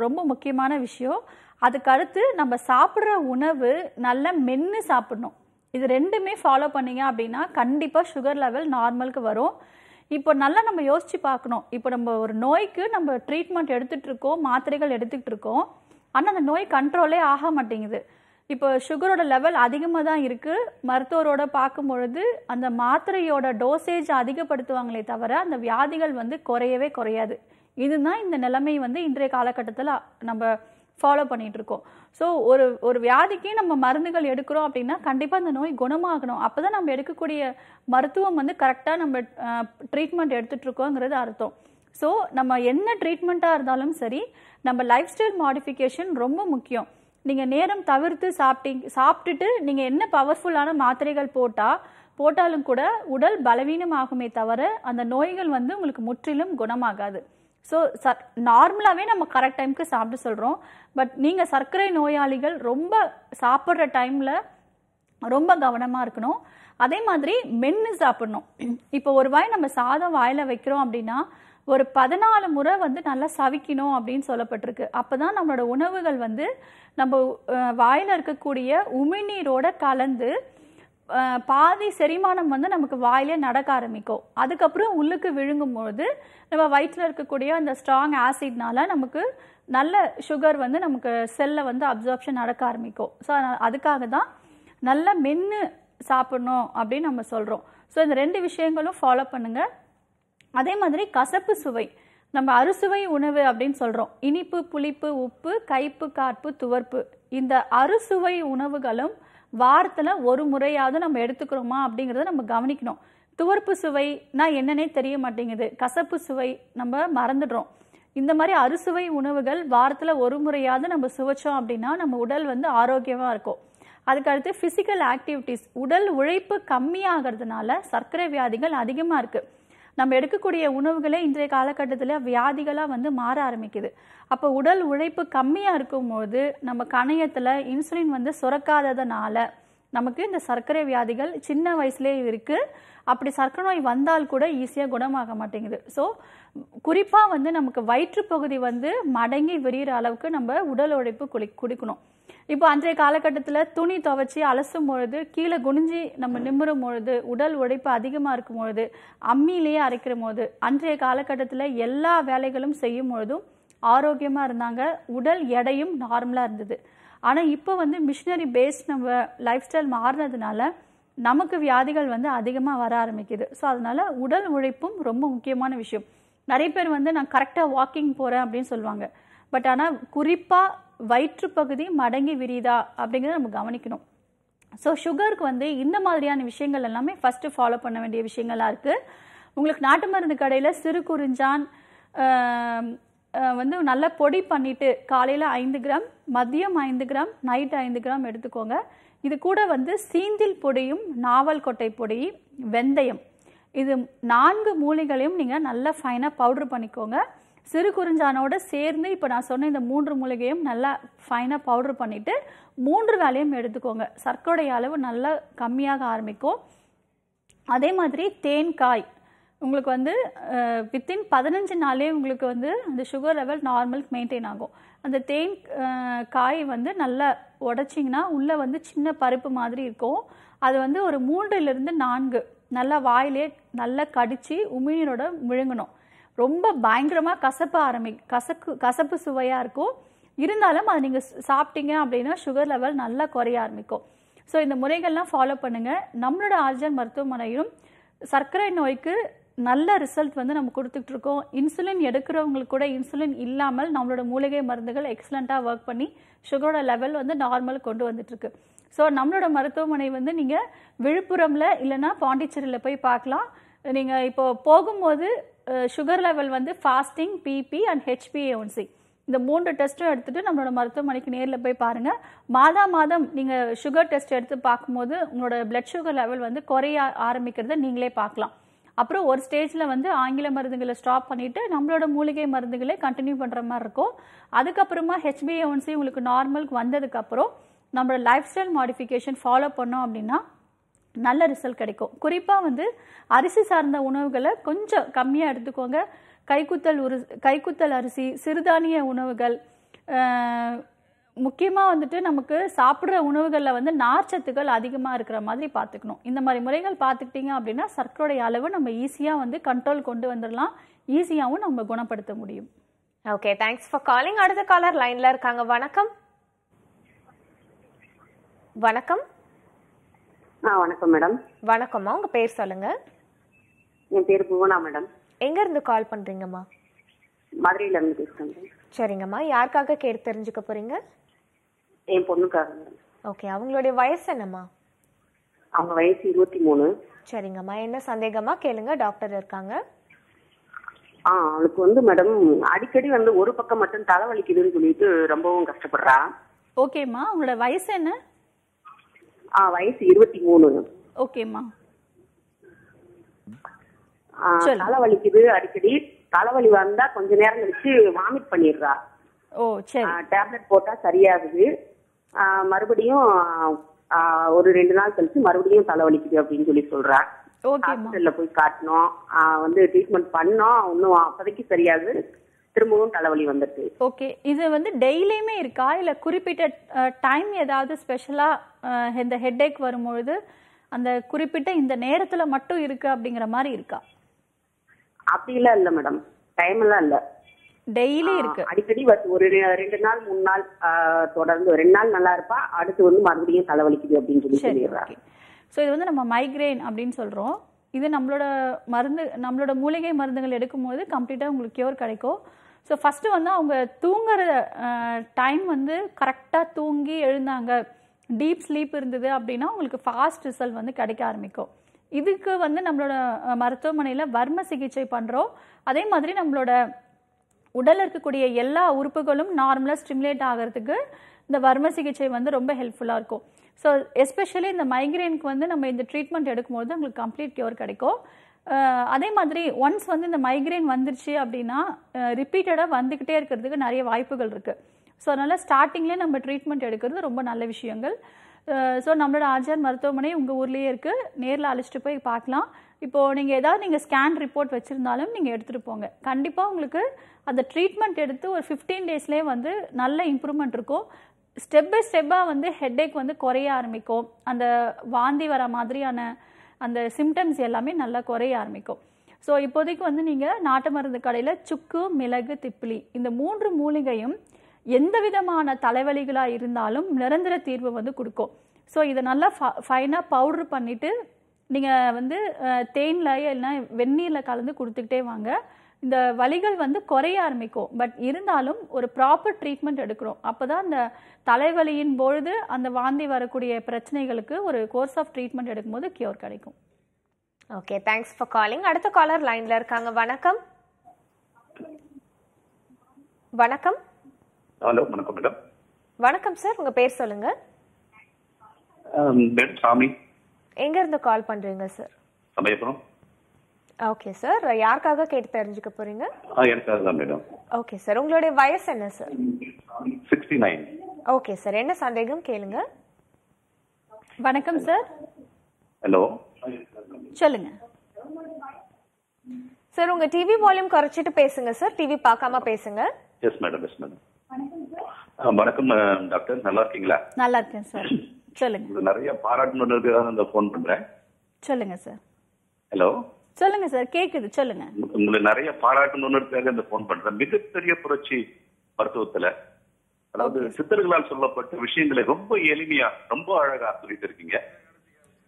ரொம்ப முக்கியமான விஷயம் அதுக்கடுத்து நம்ம சாப்பிட்ற உணவு நல்ல மென்று சாப்பிடணும் இது ரெண்டுமே ஃபாலோ பண்ணிங்க அப்படின்னா கண்டிப்பாக சுகர் லெவல் நார்மலுக்கு வரும் இப்போ நல்லா நம்ம யோசித்து பார்க்கணும் இப்போ நம்ம ஒரு நோய்க்கு நம்ம ட்ரீட்மெண்ட் எடுத்துகிட்ருக்கோம் மாத்திரைகள் எடுத்துக்கிட்டு இருக்கோம் ஆனால் அந்த நோய் கண்ட்ரோலே ஆக மாட்டேங்குது இப்போ சுகரோட லெவல் அதிகமாக தான் இருக்குது மருத்துவரோட பார்க்கும் பொழுது அந்த மாத்திரையோட டோசேஜ் அதிகப்படுத்துவாங்களே தவிர அந்த வியாதிகள் வந்து குறையவே குறையாது இதுதான் இந்த நிலைமை வந்து இன்றைய காலகட்டத்தில் நம்ம ஃபாலோ பண்ணிகிட்ருக்கோம் ஸோ ஒரு ஒரு வியாதிக்கு நம்ம மருந்துகள் எடுக்கிறோம் அப்படின்னா கண்டிப்பாக அந்த நோய் குணமாகணும் அப்போ தான் நம்ம எடுக்கக்கூடிய மருத்துவம் வந்து கரெக்டாக நம்ம ட்ரீட்மெண்ட் எடுத்துகிட்ருக்கோங்கிறது அர்த்தம் ஸோ நம்ம என்ன ட்ரீட்மெண்ட்டாக இருந்தாலும் சரி நம்ம லைஃப் ஸ்டைல் மாடிஃபிகேஷன் ரொம்ப முக்கியம் நீங்கள் நேரம் தவிர்த்து சாப்பிட்டீங்க சாப்பிட்டுட்டு நீங்கள் என்ன பவர்ஃபுல்லான மாத்திரைகள் போட்டால் போட்டாலும் கூட உடல் பலவீனமாகுமே தவிர அந்த நோய்கள் வந்து உங்களுக்கு முற்றிலும் குணமாகாது ஸோ ச நார்மலாகவே நம்ம கரெக்ட் டைமுக்கு சாப்பிட சொல்கிறோம் பட் நீங்கள் சர்க்கரை நோயாளிகள் ரொம்ப சாப்பிட்ற டைமில் ரொம்ப கவனமாக இருக்கணும் அதே மாதிரி மென்று சாப்பிடணும் இப்போ ஒரு வாய் நம்ம சாதம் வாயில் வைக்கிறோம் அப்படின்னா ஒரு பதினாலு முறை வந்து நல்லா சவிக்கணும் அப்படின்னு சொல்லப்பட்டிருக்கு அப்போ தான் நம்மளோட உணவுகள் வந்து நம்ம வாயில் இருக்கக்கூடிய உமிழ்நீரோட கலந்து பாதி செரிமானம் வந்து நமக்கு வாயிலே நடக்க ஆரம்பிக்கும் அதுக்கப்புறம் உள்ளுக்கு விழுங்கும்பொழுது நம்ம வயிற்றில் இருக்கக்கூடிய அந்த ஸ்ட்ராங் ஆசிட்னால நமக்கு நல்ல சுகர் வந்து நமக்கு செல்லை வந்து அப்சார்ப்ஷன் நடக்க ஆரம்பிக்கும் ஸோ அதுக்காக தான் நல்ல மென்று சாப்பிடணும் அப்படின்னு நம்ம சொல்கிறோம் ஸோ இந்த ரெண்டு விஷயங்களும் ஃபாலோ பண்ணுங்கள் அதே மாதிரி கசப்பு சுவை நம்ம அறுசுவை உணவு அப்படின்னு சொல்கிறோம் இனிப்பு புளிப்பு உப்பு கைப்பு காற்பு துவர்ப்பு இந்த அறுசுவை உணவுகளும் வாரத்தில் ஒரு முறையாவது நம்ம எடுத்துக்கிறோமா அப்படிங்கிறத நம்ம கவனிக்கணும் துவர்ப்பு சுவைனா என்னன்னே தெரிய மாட்டேங்குது கசப்பு சுவை நம்ம மறந்துடுறோம் இந்த மாதிரி அறுசுவை உணவுகள் வாரத்தில் ஒரு முறையாவது நம்ம சுவைச்சோம் அப்படின்னா நம்ம உடல் வந்து ஆரோக்கியமாக இருக்கும் அதுக்கடுத்து ஃபிசிக்கல் ஆக்டிவிட்டீஸ் உடல் உழைப்பு கம்மியாகிறதுனால சர்க்கரை வியாதிகள் அதிகமாக இருக்குது நம்ம எடுக்கக்கூடிய உணவுகளே இன்றைய காலகட்டத்தில் வியாதிகளாக வந்து மாற ஆரம்பிக்குது அப்போ உடல் உழைப்பு கம்மியாக இருக்கும்போது நம்ம கணையத்தில் இன்சுலின் வந்து சுரக்காததுனால நமக்கு இந்த சர்க்கரை வியாதிகள் சின்ன வயசுலேயே இருக்குது அப்படி சர்க்கரை நோய் வந்தால் கூட ஈஸியாக குணமாக மாட்டேங்குது ஸோ குறிப்பாக வந்து நமக்கு வயிற்றுப்பகுதி வந்து மடங்கி விரிகிற அளவுக்கு நம்ம உடல் உழைப்பு குளி குடிக்கணும் இப்போ அன்றைய காலகட்டத்தில் துணி துவைச்சி அலசும் பொழுது கீழே குனிஞ்சி நம்ம நிம்முறும் பொழுது உடல் உழைப்பு அதிகமாக இருக்கும் பொழுது அம்மியிலேயே அரைக்கிற போது அன்றைய காலகட்டத்தில் எல்லா வேலைகளும் செய்யும் பொழுதும் ஆரோக்கியமாக இருந்தாங்க உடல் எடையும் நார்மலாக இருந்தது ஆனால் இப்போ வந்து மிஷினரி பேஸ் நம்ம லைஃப் ஸ்டைல் மாறினதுனால நமக்கு வியாதிகள் வந்து அதிகமாக வர ஆரம்பிக்குது ஸோ அதனால் உடல் உழைப்பும் ரொம்ப முக்கியமான விஷயம் நிறைய பேர் வந்து நான் கரெக்டாக வாக்கிங் போகிறேன் அப்படின்னு சொல்லுவாங்க பட் ஆனால் குறிப்பாக வயிற்று பகுதி மடங்கி விரிதா அப்படிங்கிறத நம்ம கவனிக்கணும் ஸோ சுகருக்கு வந்து இந்த மாதிரியான விஷயங்கள் எல்லாமே ஃபஸ்ட்டு ஃபாலோ பண்ண வேண்டிய விஷயங்களாக இருக்குது உங்களுக்கு நாட்டு மருந்து கடையில் சிறு குறிஞ்சான் வந்து நல்லா பொடி பண்ணிவிட்டு காலையில் ஐந்து கிராம் மதியம் ஐந்து கிராம் நைட் ஐந்து கிராம் எடுத்துக்கோங்க இது கூட வந்து சீந்தில் பொடியும் நாவல் கொட்டை பொடி வெந்தயம் இது நான்கு மூலிகளையும் நீங்கள் நல்லா ஃபைனாக பவுட்ரு பண்ணிக்கோங்க சிறு குறிஞ்சானோட சேர்ந்து இப்போ நான் சொன்ன இந்த மூன்று மூலிகையும் நல்லா ஃபைனாக பவுடர் பண்ணிவிட்டு மூன்று வேலையும் எடுத்துக்கோங்க சர்க்கரை அளவு நல்லா கம்மியாக ஆரம்பிக்கும் அதே மாதிரி தேன்காய் உங்களுக்கு வந்து வித்தின் பதினஞ்சு நாளே உங்களுக்கு வந்து அந்த சுகர் லெவல் நார்மலுக்கு மெயின்டைன் ஆகும் அந்த தேன் காய் வந்து நல்லா உடச்சிங்கன்னா உள்ளே வந்து சின்ன பருப்பு மாதிரி இருக்கும் அது வந்து ஒரு மூன்றுலேருந்து நான்கு நல்லா வாயிலே நல்லா கடித்து உமிழ்நீரோட விழுங்கணும் ரொம்ப பயங்கரமாக கசப்பு ஆரம்பி கசக்கு கசப்பு சுவையாக இருக்கும் இருந்தாலும் அது நீங்கள் சாப்பிட்டீங்க அப்படின்னா சுகர் லெவல் நல்லா குறைய ஆரம்பிக்கும் ஸோ இந்த முறைகள்லாம் ஃபாலோ பண்ணுங்கள் நம்மளோட ஆல்ஜன் மருத்துவமனையிலும் சர்க்கரை நோய்க்கு நல்ல ரிசல்ட் வந்து நம்ம இருக்கோம் இன்சுலின் எடுக்கிறவங்களுக்கு கூட இன்சுலின் இல்லாமல் நம்மளோட மூலிகை மருந்துகள் எக்ஸலண்ட்டாக ஒர்க் பண்ணி சுகரோட லெவல் வந்து நார்மல் கொண்டு வந்துட்டுருக்கு ஸோ நம்மளோட மருத்துவமனை வந்து நீங்கள் விழுப்புரமில் இல்லைனா பாண்டிச்சேரியில் போய் பார்க்கலாம் நீங்கள் இப்போது போகும்போது சுகர் லெவல் வந்து ஃபாஸ்டிங் பிபி அண்ட் ஹெச்பிஏஒன்சி இந்த மூன்று டெஸ்ட்டும் எடுத்துகிட்டு நம்மளோட மருத்துவமனைக்கு நேரில் போய் பாருங்கள் மாதா மாதம் நீங்கள் சுகர் டெஸ்ட் எடுத்து பார்க்கும்போது உங்களோட பிளட் சுகர் லெவல் வந்து குறைய ஆரம்பிக்கிறத நீங்களே பார்க்கலாம் அப்புறம் ஒரு ஸ்டேஜில் வந்து ஆங்கில மருந்துகளை ஸ்டாப் பண்ணிவிட்டு நம்மளோட மூலிகை மருந்துகளை கண்டினியூ பண்ணுற மாதிரி இருக்கும் அதுக்கப்புறமா ஹெச்பிஏஒன்சி உங்களுக்கு நார்மலுக்கு வந்ததுக்கப்புறம் நம்மளோட லைஃப் ஸ்டைல் மாடிஃபிகேஷன் ஃபாலோ பண்ணோம் அப்படின்னா நல்ல ரிசல்ட் கிடைக்கும் குறிப்பாக வந்து அரிசி சார்ந்த உணவுகளை கொஞ்சம் கம்மியாக எடுத்துக்கோங்க கைக்குத்தல் உரு கைக்குத்தல் அரிசி சிறுதானிய உணவுகள் முக்கியமாக வந்துட்டு நமக்கு சாப்பிட்ற உணவுகளில் வந்து நார்ச்சத்துக்கள் அதிகமாக இருக்கிற மாதிரி பார்த்துக்கணும் இந்த மாதிரி முறைகள் பார்த்துக்கிட்டிங்க அப்படின்னா சர்க்கரையுடைய அளவு நம்ம ஈஸியாக வந்து கண்ட்ரோல் கொண்டு வந்துடலாம் ஈஸியாகவும் நம்ம குணப்படுத்த முடியும் ஓகே தேங்க்ஸ் ஃபார் காலிங் அடுத்த காலர் லைனில் இருக்காங்க வணக்கம் வணக்கம் ஆ வணக்கம் மேடம் வணக்கம்மா உங்க பேர் சொல்லுங்க என் பேர் புவனா மேடம் எங்க இருந்து கால் பண்றீங்கம்மா மதுரையில இருந்து பேசுறேன் சரிங்கம்மா யாருக்காக கேட்டு தெரிஞ்சுக்க போறீங்க என் பொண்ணுக்காக ஓகே அவங்களுடைய வயசு என்னம்மா அவங்க வயசு இருபத்தி மூணு சரிங்கம்மா என்ன சந்தேகமா கேளுங்க டாக்டர் இருக்காங்க ஆ அவளுக்கு வந்து மேடம் அடிக்கடி வந்து ஒரு பக்கம் மட்டும் தலை வலிக்குதுன்னு சொல்லிட்டு ரொம்பவும் கஷ்டப்படுறா ஓகேம்மா அவங்களோட வயசு என்ன ஆ வயசு இருபத்தி மூணு ஓகேம்மா தலை வலிக்குது அடிக்கடி தலைவலி வந்தா கொஞ்ச நேரம் கழிச்சு வாமிட் பண்ணிடுறா ஓ சரி டேப்லெட் போட்டா சரியாகுது மறுபடியும் ஒரு ரெண்டு நாள் கழிச்சு மறுபடியும் தலைவலிக்குது அப்படின்னு சொல்லி சொல்றா ஹாஸ்பிட்டல்ல போய் காட்டணும் வந்து ட்ரீட்மெண்ட் பண்ணோம் ஒன்னும் அப்போதைக்கு சரியாகுது திரும்பவும் தலைவலி வந்துட்டு ஓகே இது வந்து டெய்லியுமே இருக்கா இல்ல குறிப்பிட்ட டைம் ஏதாவது ஸ்பெஷலா இந்த ஏக் வரும்பொழுது அந்த குறிப்பிட்ட இந்த நேரத்துல மட்டும் இருக்கு அப்படிங்கிற மாதிரி இருக்கா அப்படி எல்லாம் இல்ல மேடம் டைம் எல்லாம் இல்ல டெய்லி இருக்கு அடிக்கடி ஒரு ரெண்டு நாள் மூணு நாள் தொடர்ந்து ரெண்டு நாள் நல்லா இருப்பா அடுத்து வந்து மறுபடியும் தலைவலிக்குது அப்படின்னு சொல்லி சொல்லிடுறாங்க ஸோ இது வந்து நம்ம மைக்ரைன் அப்படின்னு சொல்றோம் இது நம்மளோட மருந்து நம்மளோட மூலிகை மருந்துகள் எடுக்கும்போது கம்ப்ளீட்டாக உங்களுக்கு கியூர் கிடைக்கும் ஸோ ஃபஸ்ட்டு வந்து அவங்க தூங்குற டைம் வந்து கரெக்டாக தூங்கி எழுந்தாங்க டீப் ஸ்லீப் இருந்தது அப்படின்னா உங்களுக்கு ஃபாஸ்ட் ரிசல்ட் வந்து கிடைக்க ஆரம்பிக்கும் இதுக்கு வந்து நம்மளோட மருத்துவமனையில் வர்ம சிகிச்சை பண்ணுறோம் அதே மாதிரி நம்மளோட உடல் இருக்கக்கூடிய எல்லா உறுப்புகளும் நார்மலாக ஸ்டிமுலேட் ஆகிறதுக்கு இந்த வர்ம சிகிச்சை வந்து ரொம்ப ஹெல்ப்ஃபுல்லாக இருக்கும் ஸோ எஸ்பெஷலி இந்த மைக்ரெயினுக்கு வந்து நம்ம இந்த ட்ரீட்மெண்ட் எடுக்கும்போது உங்களுக்கு கம்ப்ளீட் கியூர் கிடைக்கும் அதே மாதிரி ஒன்ஸ் வந்து இந்த மைக்ரெயின் வந்துருச்சு அப்படின்னா ரிப்பீட்டடாக வந்துக்கிட்டே இருக்கிறதுக்கு நிறைய வாய்ப்புகள் இருக்குது ஸோ அதனால் ஸ்டார்டிங்லேயே நம்ம ட்ரீட்மெண்ட் எடுக்கிறது ரொம்ப நல்ல விஷயங்கள் ஸோ நம்மளோட ஆஜார் மருத்துவமனை உங்கள் ஊர்லேயே இருக்குது நேரில் அழைச்சிட்டு போய் பார்க்கலாம் இப்போது நீங்கள் ஏதாவது நீங்கள் ஸ்கேன் ரிப்போர்ட் வச்சுருந்தாலும் நீங்கள் எடுத்துகிட்டு போங்க கண்டிப்பாக உங்களுக்கு அந்த ட்ரீட்மெண்ட் எடுத்து ஒரு ஃபிஃப்டீன் டேஸ்லேயே வந்து நல்ல இம்ப்ரூவ்மெண்ட் இருக்கும் ஸ்டெப் பை ஸ்டெப்பாக வந்து ஹெட்டேக் வந்து குறைய ஆரம்பிக்கும் அந்த வாந்தி வர மாதிரியான அந்த சிம்டம்ஸ் எல்லாமே நல்லா குறைய ஆரம்பிக்கும் ஸோ இப்போதைக்கு வந்து நீங்கள் நாட்டு மருந்து கடையில் சுக்கு மிளகு திப்பிலி இந்த மூன்று மூலிகையும் எந்த விதமான தலைவலிகளாக இருந்தாலும் நிரந்தர தீர்வு வந்து கொடுக்கும் ஸோ இதை நல்லா ஃப ஃபைனாக பவுட்ரு பண்ணிவிட்டு நீங்கள் வந்து தேனில் இல்லைன்னா வெந்நீரில் கலந்து கொடுத்துக்கிட்டே வாங்க இந்த வலிகள் வந்து குறைய ஆரம்பிக்கும் பட் இருந்தாலும் ஒரு ப்ராப்பர் ட்ரீட்மெண்ட் எடுக்கிறோம் அப்போ தான் அந்த தலைவலியின் பொழுது அந்த வாந்தி வரக்கூடிய பிரச்சனைகளுக்கு ஒரு கோர்ஸ் ஆஃப் ட்ரீட்மெண்ட் எடுக்கும்போது கியூர் கிடைக்கும் ஓகே தேங்க்ஸ் ஃபார் காலிங் அடுத்த காலர் லைனில் இருக்காங்க வணக்கம் வணக்கம் ஹலோ வணக்கம் மேடம் வணக்கம் சார் உங்க பேர் சொல்லுங்க um, எங்க இருந்து கால் பண்றீங்க சார் சமயபுரம் ஓகே சார் யாருக்காக கேட்டு தெரிஞ்சுக்க போறீங்க ஓகே சார் உங்களுடைய வயசு என்ன சார் ஓகே சார் என்ன சந்தேகம் கேளுங்க வணக்கம் சார் ஹலோ சொல்லுங்க சார் உங்க டிவி வால்யூம் குறைச்சிட்டு பேசுங்க சார் டிவி பார்க்காம பேசுங்க எஸ் மேடம் எஸ் மேடம் வணக்கம் டாக்டர் நல்லா இருக்கீங்களா நல்லா இருக்கேன் சார் சொல்லுங்க நிறைய பாராட்டணுன்றதுக்காக நான் ஃபோன் பண்றேன் சொல்லுங்க சார் ஹலோ சொல்லுங்க சார் கேக்குது சொல்லுங்க உங்களுக்கு நிறைய பாராட்டுக்காக இந்த போன் பண்றேன் மிகப்பெரிய புரட்சி மருத்துவத்துல அதாவது சித்தர்களால் சொல்லப்பட்ட விஷயங்களை ரொம்ப எளிமையா ரொம்ப அழகா சொல்லிட்டு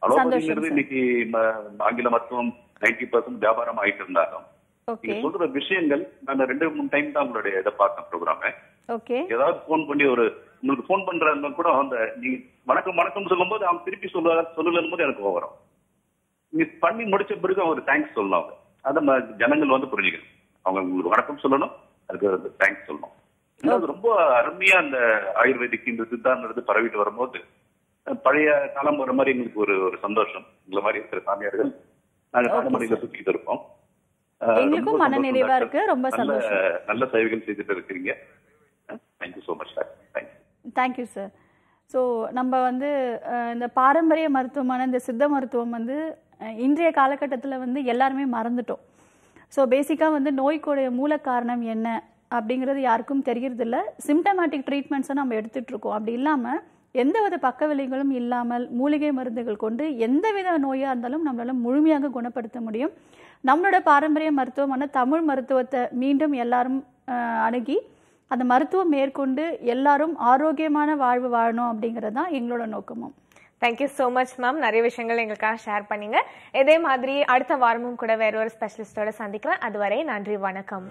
அலோபதிங்கிறது இன்னைக்கு ஆங்கில மருத்துவம் நைன்டி பர்சன்ட் வியாபாரம் ஆயிட்டு இருந்தாலும் நீங்க சொல்ற விஷயங்கள் நான் ரெண்டு மூணு டைம் தான் உங்களுடைய இதை பார்த்தேன் ப்ரோக்ராம் ஏதாவது போன் பண்ணி ஒரு உங்களுக்கு போன் பண்றாங்க கூட அந்த நீங்க வணக்கம் வணக்கம் சொல்லும் போது அவங்க திருப்பி சொல்லுவாங்க சொல்லலும் போது எனக்கு ஓவரம் பண்ணி முடிச்ச பிறகு அவங்க தேங்க்ஸ் சொல்லணும் அவங்க அதை ஜனங்கள் வந்து புரிஞ்சுக்கணும் அவங்க உங்களுக்கு வணக்கம் சொல்லணும் அதுக்கு தேங்க்ஸ் சொல்லணும் ரொம்ப அருமையா அந்த ஆயுர்வேதிக் இந்த சித்தாந்தது பரவிட்டு வரும்போது பழைய காலம் வர மாதிரி எங்களுக்கு ஒரு ஒரு சந்தோஷம் உங்களை மாதிரி இருக்கிற சாமியார்கள் நாங்க தலைமுறையில சுத்திட்டு இருப்போம் இருக்கு ரொம்ப நல்ல சேவைகள் செய்துட்டு இருக்கிறீங்க thank you so much sir thank you sir so நம்ம வந்து இந்த பாரம்பரிய மருத்துவமான இந்த சித்த மருத்துவம் வந்து இன்றைய காலகட்டத்தில் வந்து எல்லாருமே மறந்துட்டோம் ஸோ பேசிக்காக வந்து நோய்க்குடைய மூல காரணம் என்ன அப்படிங்கிறது யாருக்கும் தெரியறதில்ல சிம்டமேட்டிக் ட்ரீட்மெண்ட்ஸை நம்ம இருக்கோம் அப்படி இல்லாமல் எந்தவித பக்க விலைகளும் இல்லாமல் மூலிகை மருந்துகள் கொண்டு எந்த வித நோயாக இருந்தாலும் நம்மளால் முழுமையாக குணப்படுத்த முடியும் நம்மளோட பாரம்பரிய மருத்துவமான தமிழ் மருத்துவத்தை மீண்டும் எல்லாரும் அணுகி அந்த மருத்துவம் மேற்கொண்டு எல்லாரும் ஆரோக்கியமான வாழ்வு வாழணும் அப்படிங்கிறது தான் எங்களோட நோக்கமும் தேங்க்யூ ஸோ மச் மேம் நிறைய விஷயங்கள் எங்களுக்காக ஷேர் பண்ணீங்க இதே மாதிரி அடுத்த வாரமும் கூட வேற ஒரு ஸ்பெஷலிஸ்டோட சந்திக்கிறேன் அதுவரை நன்றி வணக்கம்